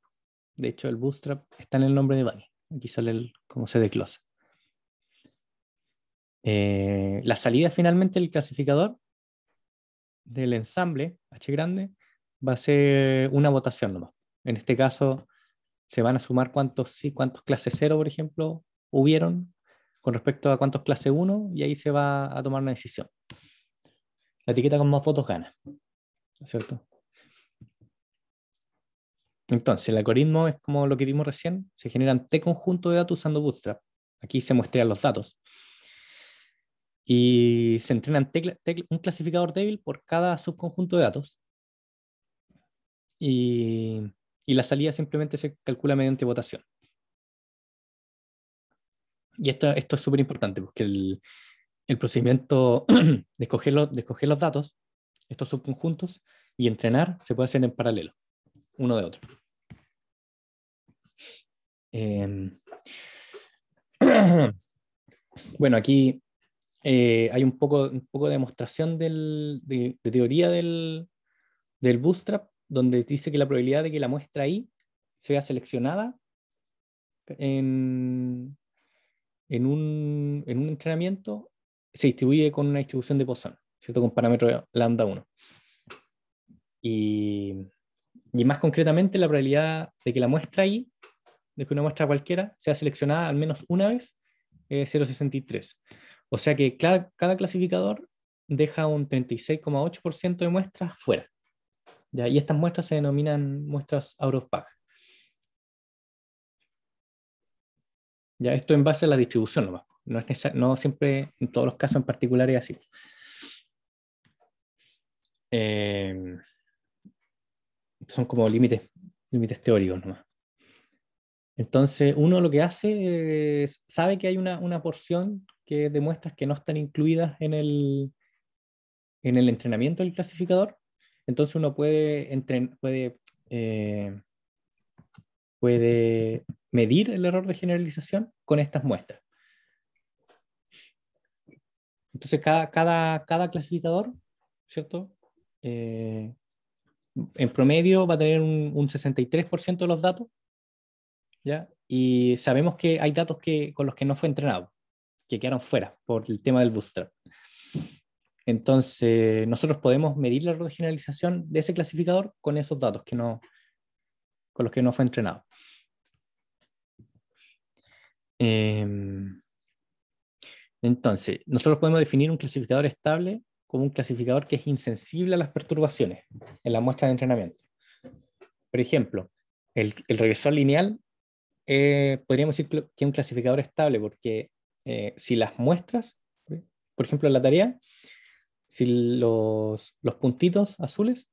Speaker 1: De hecho, el bootstrap está en el nombre de bagging. Aquí sale el, cómo se desglosa. Eh, la salida finalmente del clasificador del ensamble H grande va a ser una votación nomás. En este caso, se van a sumar cuántos sí, cuántos clase 0, por ejemplo, hubieron con respecto a cuántos clase 1 y ahí se va a tomar una decisión. La etiqueta con más fotos gana, ¿cierto? Entonces, el algoritmo es como lo que vimos recién, se generan T conjunto de datos usando Bootstrap. Aquí se muestran los datos. Y se entrenan un clasificador débil por cada subconjunto de datos y, la salida simplemente se calcula mediante votación. Y esto, es súper importante, porque el, procedimiento de escoger, los, datos, estos subconjuntos, y entrenar se puede hacer en paralelo, uno de otro. Em, bueno, aquí eh, hay un poco, de demostración de, teoría del bootstrap donde dice que la probabilidad de que la muestra I sea seleccionada en, un, entrenamiento se distribuye con una distribución de Poisson, ¿cierto? Con parámetro lambda 1. Y, más concretamente, la probabilidad de que la muestra I, de que una muestra cualquiera, sea seleccionada al menos una vez, es 0,63. O sea que cada, cada clasificador deja un 36,8% de muestras fuera. Y estas muestras se denominan muestras out of pack. ¿ya? Esto en base a la distribución nomás. No, es no siempre, en todos los casos en particular es así. Eh, son como límites, límites teóricos nomás. Entonces, uno lo que hace es, sabe que hay una, porción que muestras que no están incluidas en el, en el entrenamiento del clasificador, entonces uno eh, puede, medir el error de generalización con estas muestras. Entonces cada, clasificador, ¿cierto? Eh, en promedio va a tener un, 63% de los datos, ¿ya? Y sabemos que hay datos con los que no fue entrenado, que quedaron fuera por el tema del booster. Entonces, nosotros podemos medir la regionalización de ese clasificador con esos datos que no, con los que no fue entrenado. Em, entonces, nosotros podemos definir un clasificador estable como un clasificador que es insensible a las perturbaciones en la muestra de entrenamiento. Por ejemplo, el, regresor lineal eh, podríamos decir que es un clasificador estable porque eh, si las muestras, por ejemplo, la tarea, si los, puntitos azules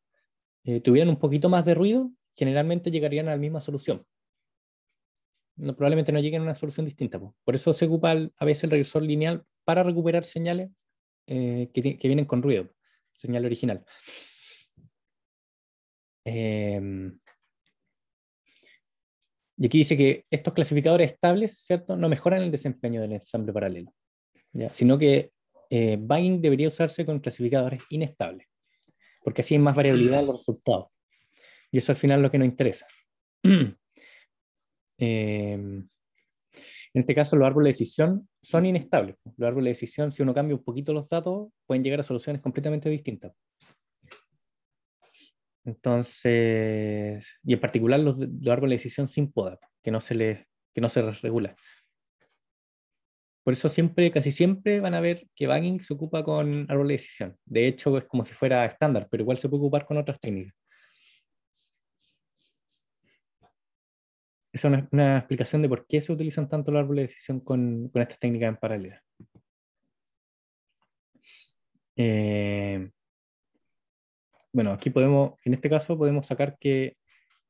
Speaker 1: eh, tuvieran un poquito más de ruido, generalmente llegarían a la misma solución. No, probablemente no lleguen a una solución distinta. Por eso se ocupa a veces el regresor lineal para recuperar señales eh, que, vienen con ruido, señal original. Em, y aquí dice que estos clasificadores estables, ¿cierto? No mejoran el desempeño del ensamble paralelo, sino que eh, debería usarse con clasificadores inestables, porque así hay más variabilidad en los resultados. Y eso al final es lo que nos interesa. Eh, en este caso, los árboles de decisión son inestables. Los árboles de decisión, si uno cambia un poquito los datos, pueden llegar a soluciones completamente distintas. Entonces, y en particular los, árboles de decisión sin poda, que no se que no se regula. Por eso siempre, casi siempre van a ver que bagging se ocupa con árbol de decisión. De hecho, es como si fuera estándar, pero igual se puede ocupar con otras técnicas. Esa es una, explicación de por qué se utilizan tanto los árboles de decisión con, estas técnicas en paralelo. Eh, bueno, aquí podemos, en este caso podemos sacar que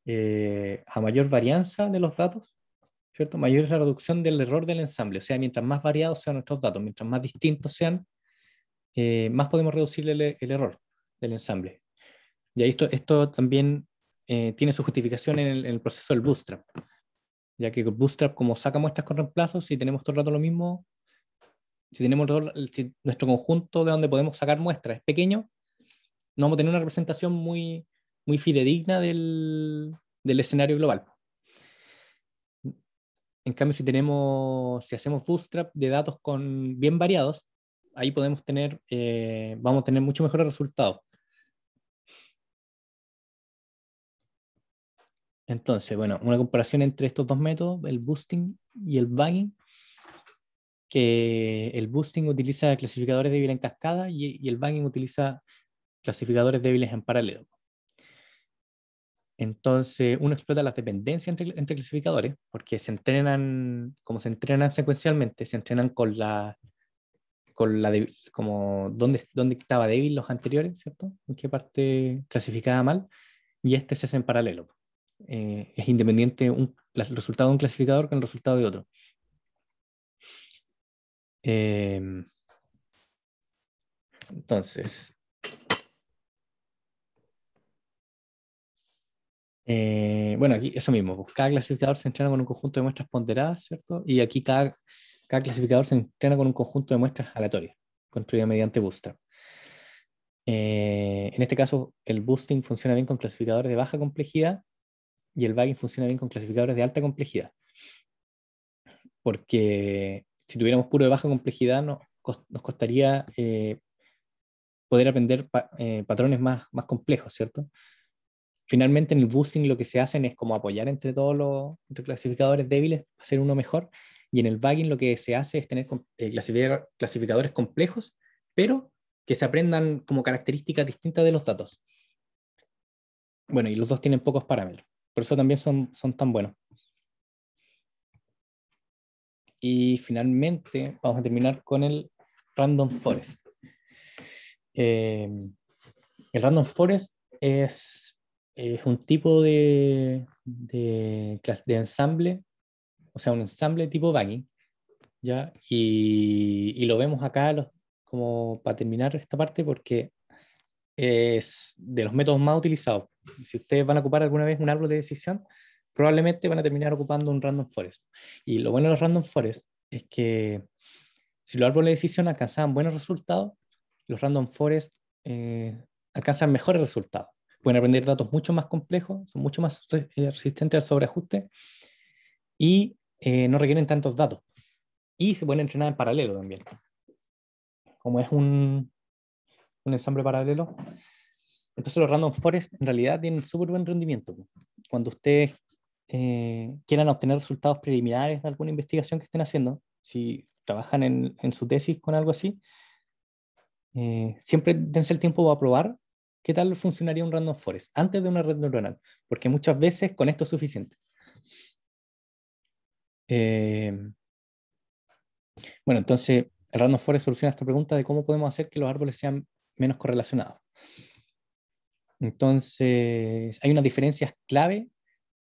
Speaker 1: eh, a mayor varianza de los datos, ¿cierto? Mayor es la reducción del error del ensamble. O sea, mientras más variados sean nuestros datos, mientras más distintos sean, eh, más podemos reducir el, error del ensamble. Y esto, esto también eh, tiene su justificación en el, proceso del bootstrap, ya que bootstrap como saca muestras con reemplazo, si tenemos todo el rato lo mismo, si tenemos nuestro conjunto de donde podemos sacar muestras es pequeño, no vamos a tener una representación muy, muy fidedigna del, del escenario global. En cambio, si tenemos, si hacemos bootstrap de datos con bien variados, ahí podemos tener, eh, vamos a tener mucho mejores resultados. Entonces, bueno, una comparación entre estos dos métodos, el boosting y el bagging, que el boosting utiliza clasificadores débiles en cascada y, y el bagging utiliza clasificadores débiles en paralelo. Entonces, uno explota las dependencias entre, clasificadores, porque se entrenan, como se entrenan secuencialmente, se entrenan con la, con la como dónde, dónde estaba débil los anteriores, ¿cierto? En qué parte clasificaba mal, y este se hace en paralelo. Eh, es independiente el resultado de un clasificador con el resultado de otro.
Speaker 2: Em, entonces, Eh, bueno, aquí
Speaker 1: eso mismo, pues, cada clasificador se entrena con un conjunto de muestras ponderadas, ¿cierto? Y aquí cada, clasificador se entrena con un conjunto de muestras aleatorias, construida mediante bootstrap. Eh, en este caso, el boosting funciona bien con clasificadores de baja complejidad y el bagging funciona bien con clasificadores de alta complejidad. Porque si tuviéramos puro de baja complejidad, nos costaría eh, poder aprender patrones más complejos, ¿cierto? finalmente en el boosting lo que se hacen es como apoyar entre todos los clasificadores débiles para hacer uno mejor. Y en el bagging lo que se hace es tener eh, clasificadores complejos, pero que se aprendan como características distintas de los datos. Bueno, y los dos tienen pocos parámetros. Por eso también son, son tan buenos. Y finalmente vamos a terminar con el Random Forest. Eh, el Random Forest es es un tipo de, de, de ensamble, o sea, un ensamble tipo bagging, ¿ya? Y, lo vemos acá como para terminar esta parte porque es de los métodos más utilizados. Si ustedes van a ocupar alguna vez un árbol de decisión, probablemente van a terminar ocupando un random forest. Y lo bueno de los random forest es que si los árboles de decisión Alcanzan buenos resultados, los random forest eh, alcanzan mejores resultados pueden aprender datos mucho más complejos, son mucho más eh, resistentes al sobreajuste y eh, no requieren tantos datos. Y se pueden entrenar en paralelo también. Como es un, ensamble paralelo, entonces los random forest en realidad tienen súper buen rendimiento. Cuando ustedes eh, quieran obtener resultados preliminares de alguna investigación que estén haciendo, si trabajan en, su tesis con algo así, siempre dense el tiempo a probar ¿Qué tal funcionaría un random forest antes de una red neuronal? Porque muchas veces con esto es suficiente. Eh, bueno, entonces el random forest soluciona esta pregunta de cómo podemos hacer que los árboles sean menos correlacionados. Entonces, hay unas diferencias clave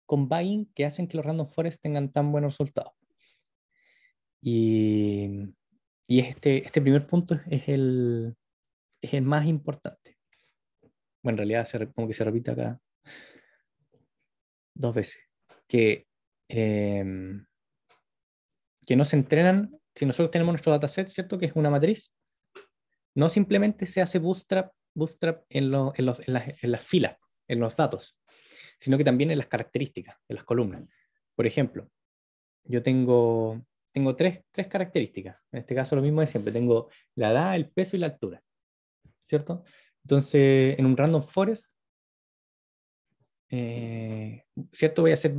Speaker 1: con buying que hacen que los random forests tengan tan buenos resultados. Y, este, este, primer punto es el más importante en realidad como que se repite acá dos veces, que, em, que no se entrenan, si nosotros tenemos nuestro dataset, ¿cierto? Que es una matriz, no simplemente se hace bootstrap, bootstrap en, en, los, en, las, filas, en los datos, sino que también en las características, en las columnas. Por ejemplo, yo tengo, tengo tres, tres, características. En este caso lo mismo de siempre. Tengo la edad, el peso y la altura. ¿Cierto? Entonces, en un random forest, eh, ¿cierto? Voy a hacer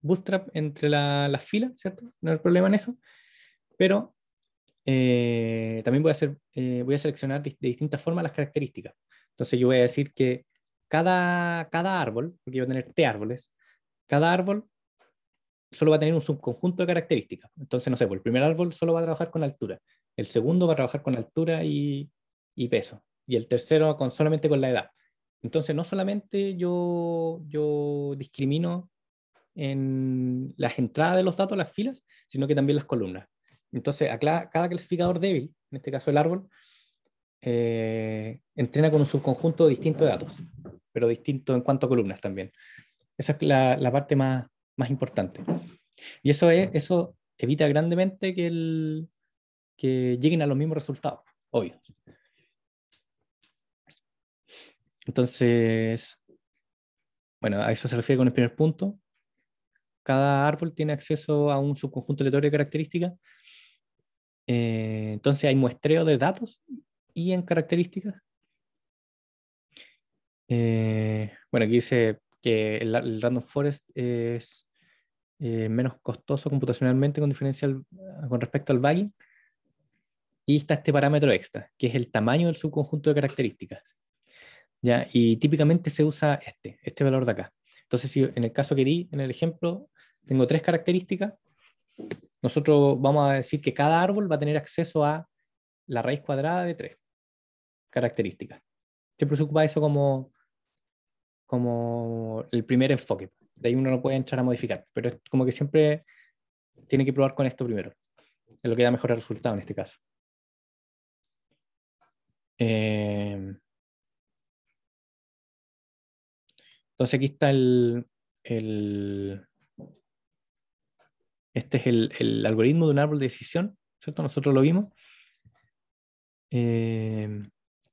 Speaker 1: bootstrap entre las filas, ¿cierto? No hay problema en eso. Pero eh, también voy a, hacer, eh, voy a seleccionar de, distintas formas las características. Entonces yo voy a decir que cada, cada árbol, porque yo voy a tener T árboles, cada árbol solo va a tener un subconjunto de características. Entonces, no sé, pues, el primer árbol solo va a trabajar con altura, el segundo va a trabajar con altura y peso, y el tercero con, solamente con la edad. Entonces, no solamente yo, yo discrimino en las entradas de los datos, las filas, sino que también las columnas. Entonces, cada clasificador débil, en este caso el árbol, eh, entrena con un subconjunto distinto de datos, pero distinto en cuanto a columnas también. Esa es la, parte más, más importante. Y eso, es, eso evita grandemente que, el, que lleguen a los mismos resultados, obvio. Entonces, bueno, a eso se refiere con el primer punto. Cada árbol tiene acceso a un subconjunto aleatorio de características. Eh, entonces hay muestreo de datos y en características. Eh, bueno, aquí dice que el, Random Forest es eh, menos costoso computacionalmente con, diferencial con respecto al bagging. Y está este parámetro extra, que es el tamaño del subconjunto de características. ¿ya? Y típicamente se usa este, este valor de acá. Entonces, si en el caso que di, en el ejemplo, tengo tres características, nosotros vamos a decir que cada árbol va a tener acceso a la raíz cuadrada de tres características. Siempre se ocupa eso como, como el primer enfoque. De ahí uno no puede entrar a modificar, pero es como que siempre tiene que probar con esto primero. Es lo que da mejor resultado
Speaker 2: en este caso. Eh, Entonces aquí está el...
Speaker 1: este es el, algoritmo de un árbol de decisión, ¿cierto? Nosotros lo vimos. Eh,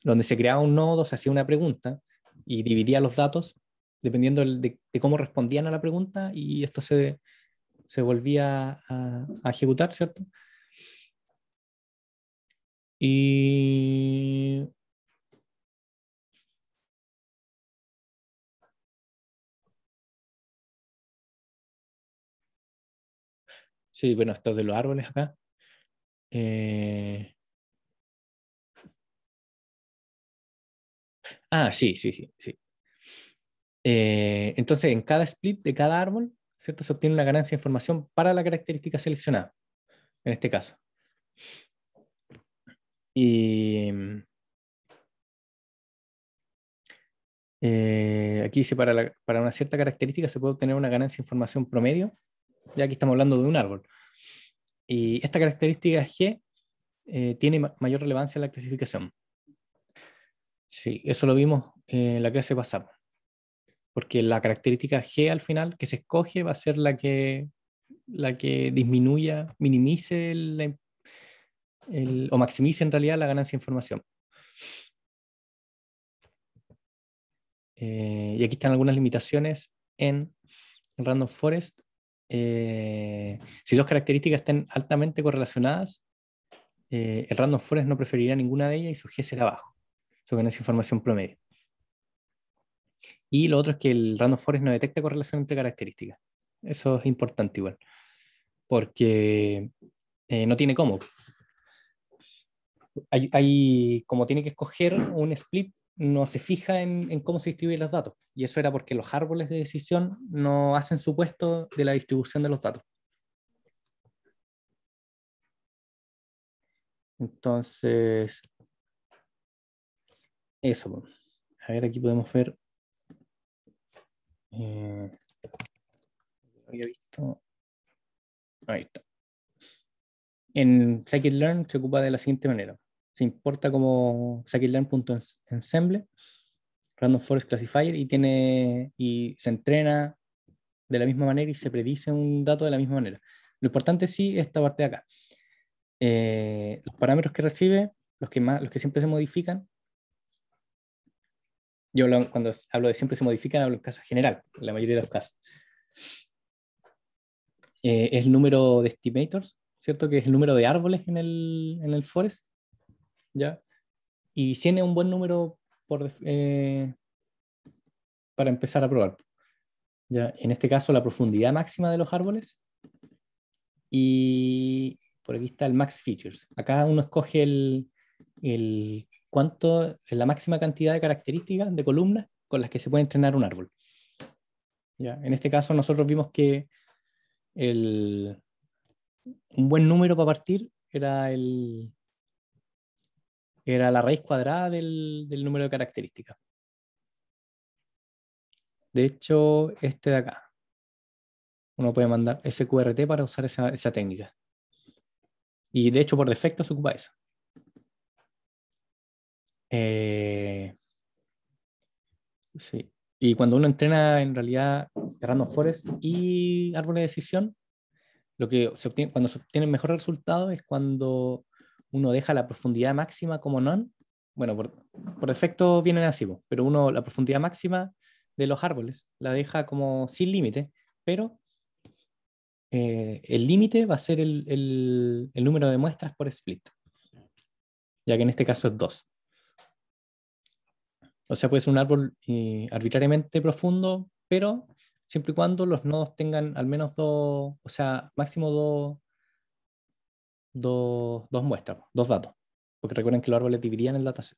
Speaker 1: donde se creaba un nodo, se hacía una pregunta y dividía los datos dependiendo de, cómo respondían a la pregunta y esto se, se volvía a, a, ejecutar, ¿cierto?
Speaker 2: Y Sí, bueno, estos de los árboles acá. Eh,
Speaker 1: ah, sí, sí, sí, sí. Eh, entonces, en cada split de cada árbol, ¿cierto? Se obtiene una ganancia de información para la característica seleccionada, en este caso. Y mm, eh, aquí dice, para, para una cierta característica se puede obtener una ganancia de información promedio ya aquí estamos hablando de un árbol. Y esta característica G eh, tiene mayor relevancia en la clasificación. Sí, eso lo vimos en la clase pasada. Porque la característica G al final que se escoge va a ser la que, la que disminuya, minimice o maximice en realidad la ganancia de información. Eh, y aquí están algunas limitaciones en Random Forest eh, si dos características estén altamente correlacionadas, eh, el random forest no preferiría ninguna de ellas y su G será bajo. Eso que no es información promedio. Y lo otro es que el random forest no detecta correlación entre características. Eso es importante igual, porque eh, no tiene cómo. Hay, hay, como tiene que escoger un split no se fija en, cómo se distribuyen los datos. Y eso era porque los árboles de decisión no hacen supuesto
Speaker 2: de la distribución de los datos. Entonces, eso.
Speaker 1: A ver, aquí podemos ver.
Speaker 2: Eh, había visto. Ahí está. En Scikit-learn
Speaker 1: se ocupa de la siguiente manera se importa como scikit-learn.ensemble, Random Forest Classifier, y, tiene, y se entrena de la misma manera y se predice un dato de la misma manera. Lo importante sí es esta parte de acá. Eh, los parámetros que recibe, los que, más, los que siempre se modifican, yo cuando hablo de siempre se modifican, hablo en caso general, la mayoría de los casos. Eh, es el número de estimators, ¿cierto? Que es el número de árboles en el, en el forest. ¿ya? Y tiene un buen número eh, para empezar a probar. ¿ya? En este caso, la profundidad máxima de los árboles. Y por aquí está el max features. Acá uno escoge el, el cuánto, la máxima cantidad de características de columnas con las que se puede entrenar un árbol. ¿Ya? En este caso nosotros vimos que el, un buen número para partir era el, era la raíz cuadrada del, número de características. De hecho, este de acá. Uno puede mandar SQRT para usar esa, técnica. Y de hecho, por defecto se ocupa eso.
Speaker 2: Eh,
Speaker 1: sí. Y cuando uno entrena en realidad random forest y árboles de decisión, lo que se obtiene, cuando se obtienen mejores resultados es cuando uno deja la profundidad máxima como non. Bueno, por, por defecto vienen así, pero uno la profundidad máxima de los árboles la deja como sin límite, pero eh, el límite va a ser el, número de muestras por split, ya que en este caso es 2. O sea, puede ser un árbol eh, arbitrariamente profundo, pero siempre y cuando los nodos tengan al menos dos, o sea, máximo dos dos, muestras, dos datos, porque recuerden que los árboles dividían el dataset.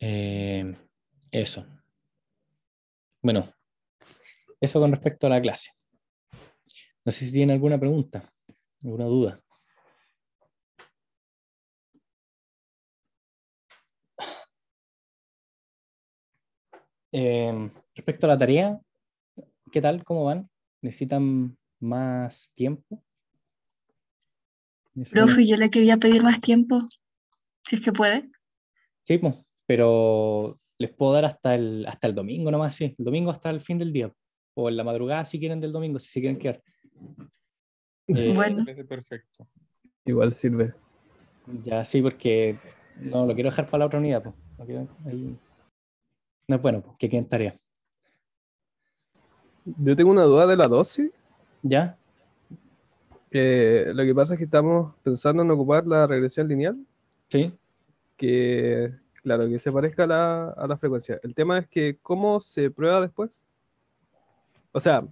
Speaker 1: Eh, eso. Bueno,
Speaker 2: eso con respecto a la clase. No sé si tienen alguna pregunta, alguna duda. Eh, respecto a la tarea,
Speaker 1: ¿qué tal? ¿Cómo van? ¿Necesitan más tiempo. Profe, yo le
Speaker 2: quería pedir más tiempo, si es que puede.
Speaker 1: Sí, pues, pero les puedo dar hasta el, hasta el domingo nomás, sí, el domingo hasta el fin del día, o en la madrugada si quieren del domingo, si se quieren quedar. Eh, bueno. Perfecto.
Speaker 2: Igual sirve.
Speaker 1: Ya, sí, porque no lo quiero dejar para la otra unidad, pues. No es bueno, pues, que queden tarea. Yo tengo una duda de la dosis. ¿Ya? lo que pasa es que estamos pensando en ocupar la regresión lineal. Sí. Que, claro, que se parezca a la, frecuencia. El tema es que, ¿cómo se prueba después? O sea,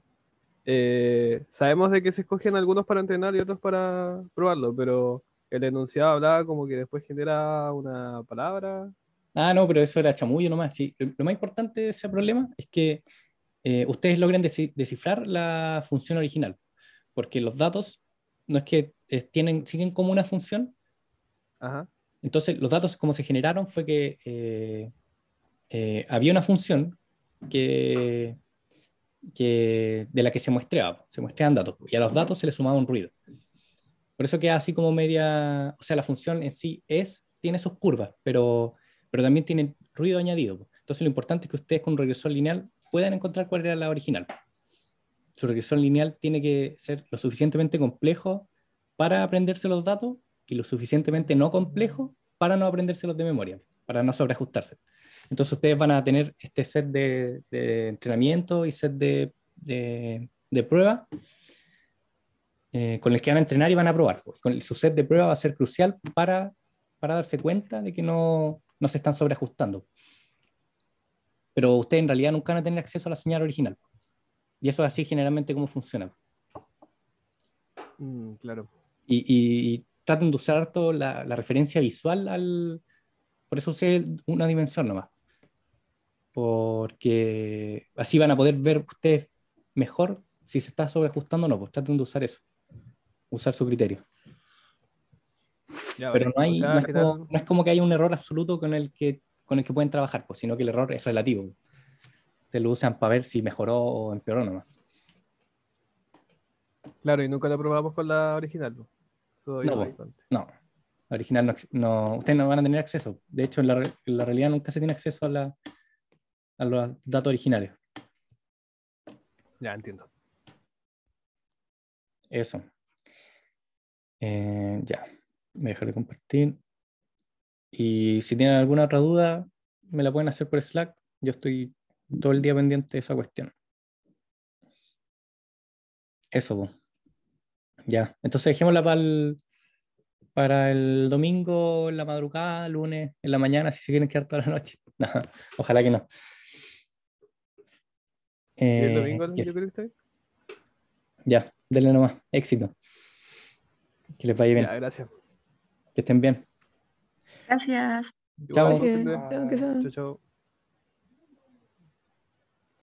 Speaker 1: eh, sabemos de que se escogen algunos para entrenar y otros para probarlo, pero el enunciado hablaba como que después genera una palabra. Ah, no, pero eso era chamuyo nomás. Sí. lo más importante de ese problema es que eh, ustedes logren descifrar la función original, porque los datos no es que eh, tienen, siguen como una función. Entonces, los datos como se generaron fue que eh, había una función que, de la que se muestreaba, se muestreaban datos, y a los datos se le sumaba un ruido. Por eso queda así como media, o sea, la función en sí es, tiene sus curvas, pero, pero también tiene ruido añadido. Entonces, lo importante es que ustedes con un regresor lineal puedan encontrar cuál era la original. Su regresión lineal tiene que ser lo suficientemente complejo para aprenderse los datos y lo suficientemente no complejo para no aprendérselos de memoria, para no sobreajustarse. Entonces ustedes van a tener este set de, entrenamiento y set de, prueba eh, con el que van a entrenar y van a probar. Pues, con el, su set de prueba va a ser crucial para, para darse cuenta de que no, no se están sobreajustando pero ustedes en realidad nunca van a tener acceso a la señal original. Y eso es así generalmente como funciona. Mm, claro. Y, traten de usar toda la, referencia visual al... Por eso usé una dimensión nomás. Porque así van a poder ver ustedes mejor si se está sobreajustando o no. Pues traten de usar eso. Usar su criterio.
Speaker 2: Pero no, es como,
Speaker 1: no, es como, que haya un error absoluto con el que con el que pueden trabajar, pues, sino que el error es relativo. Te lo usan para ver si mejoró o empeoró nomás. Claro, y nunca lo probamos con la original. Pues. ¿no? Eso pues, no, no, la original no, ustedes no van a tener acceso. De hecho, en la, realidad nunca se tiene acceso a, los datos originales. Ya entiendo. Eso. Eh, ya. Voy a dejar de compartir. Y si tienen alguna otra duda, me la pueden hacer por Slack. Yo estoy todo el día pendiente de esa cuestión.
Speaker 2: Eso, pues. Ya.
Speaker 1: Entonces dejémosla para el, para el domingo, en la madrugada, lunes, en la mañana, si se quieren quedar toda la noche. ojalá que no.
Speaker 2: el eh, domingo, yo
Speaker 1: creo que Ya, denle nomás. Éxito. Que les vaya bien. gracias. Que estén bien.
Speaker 2: Gracias. Chao. Gracias. Chao, chao.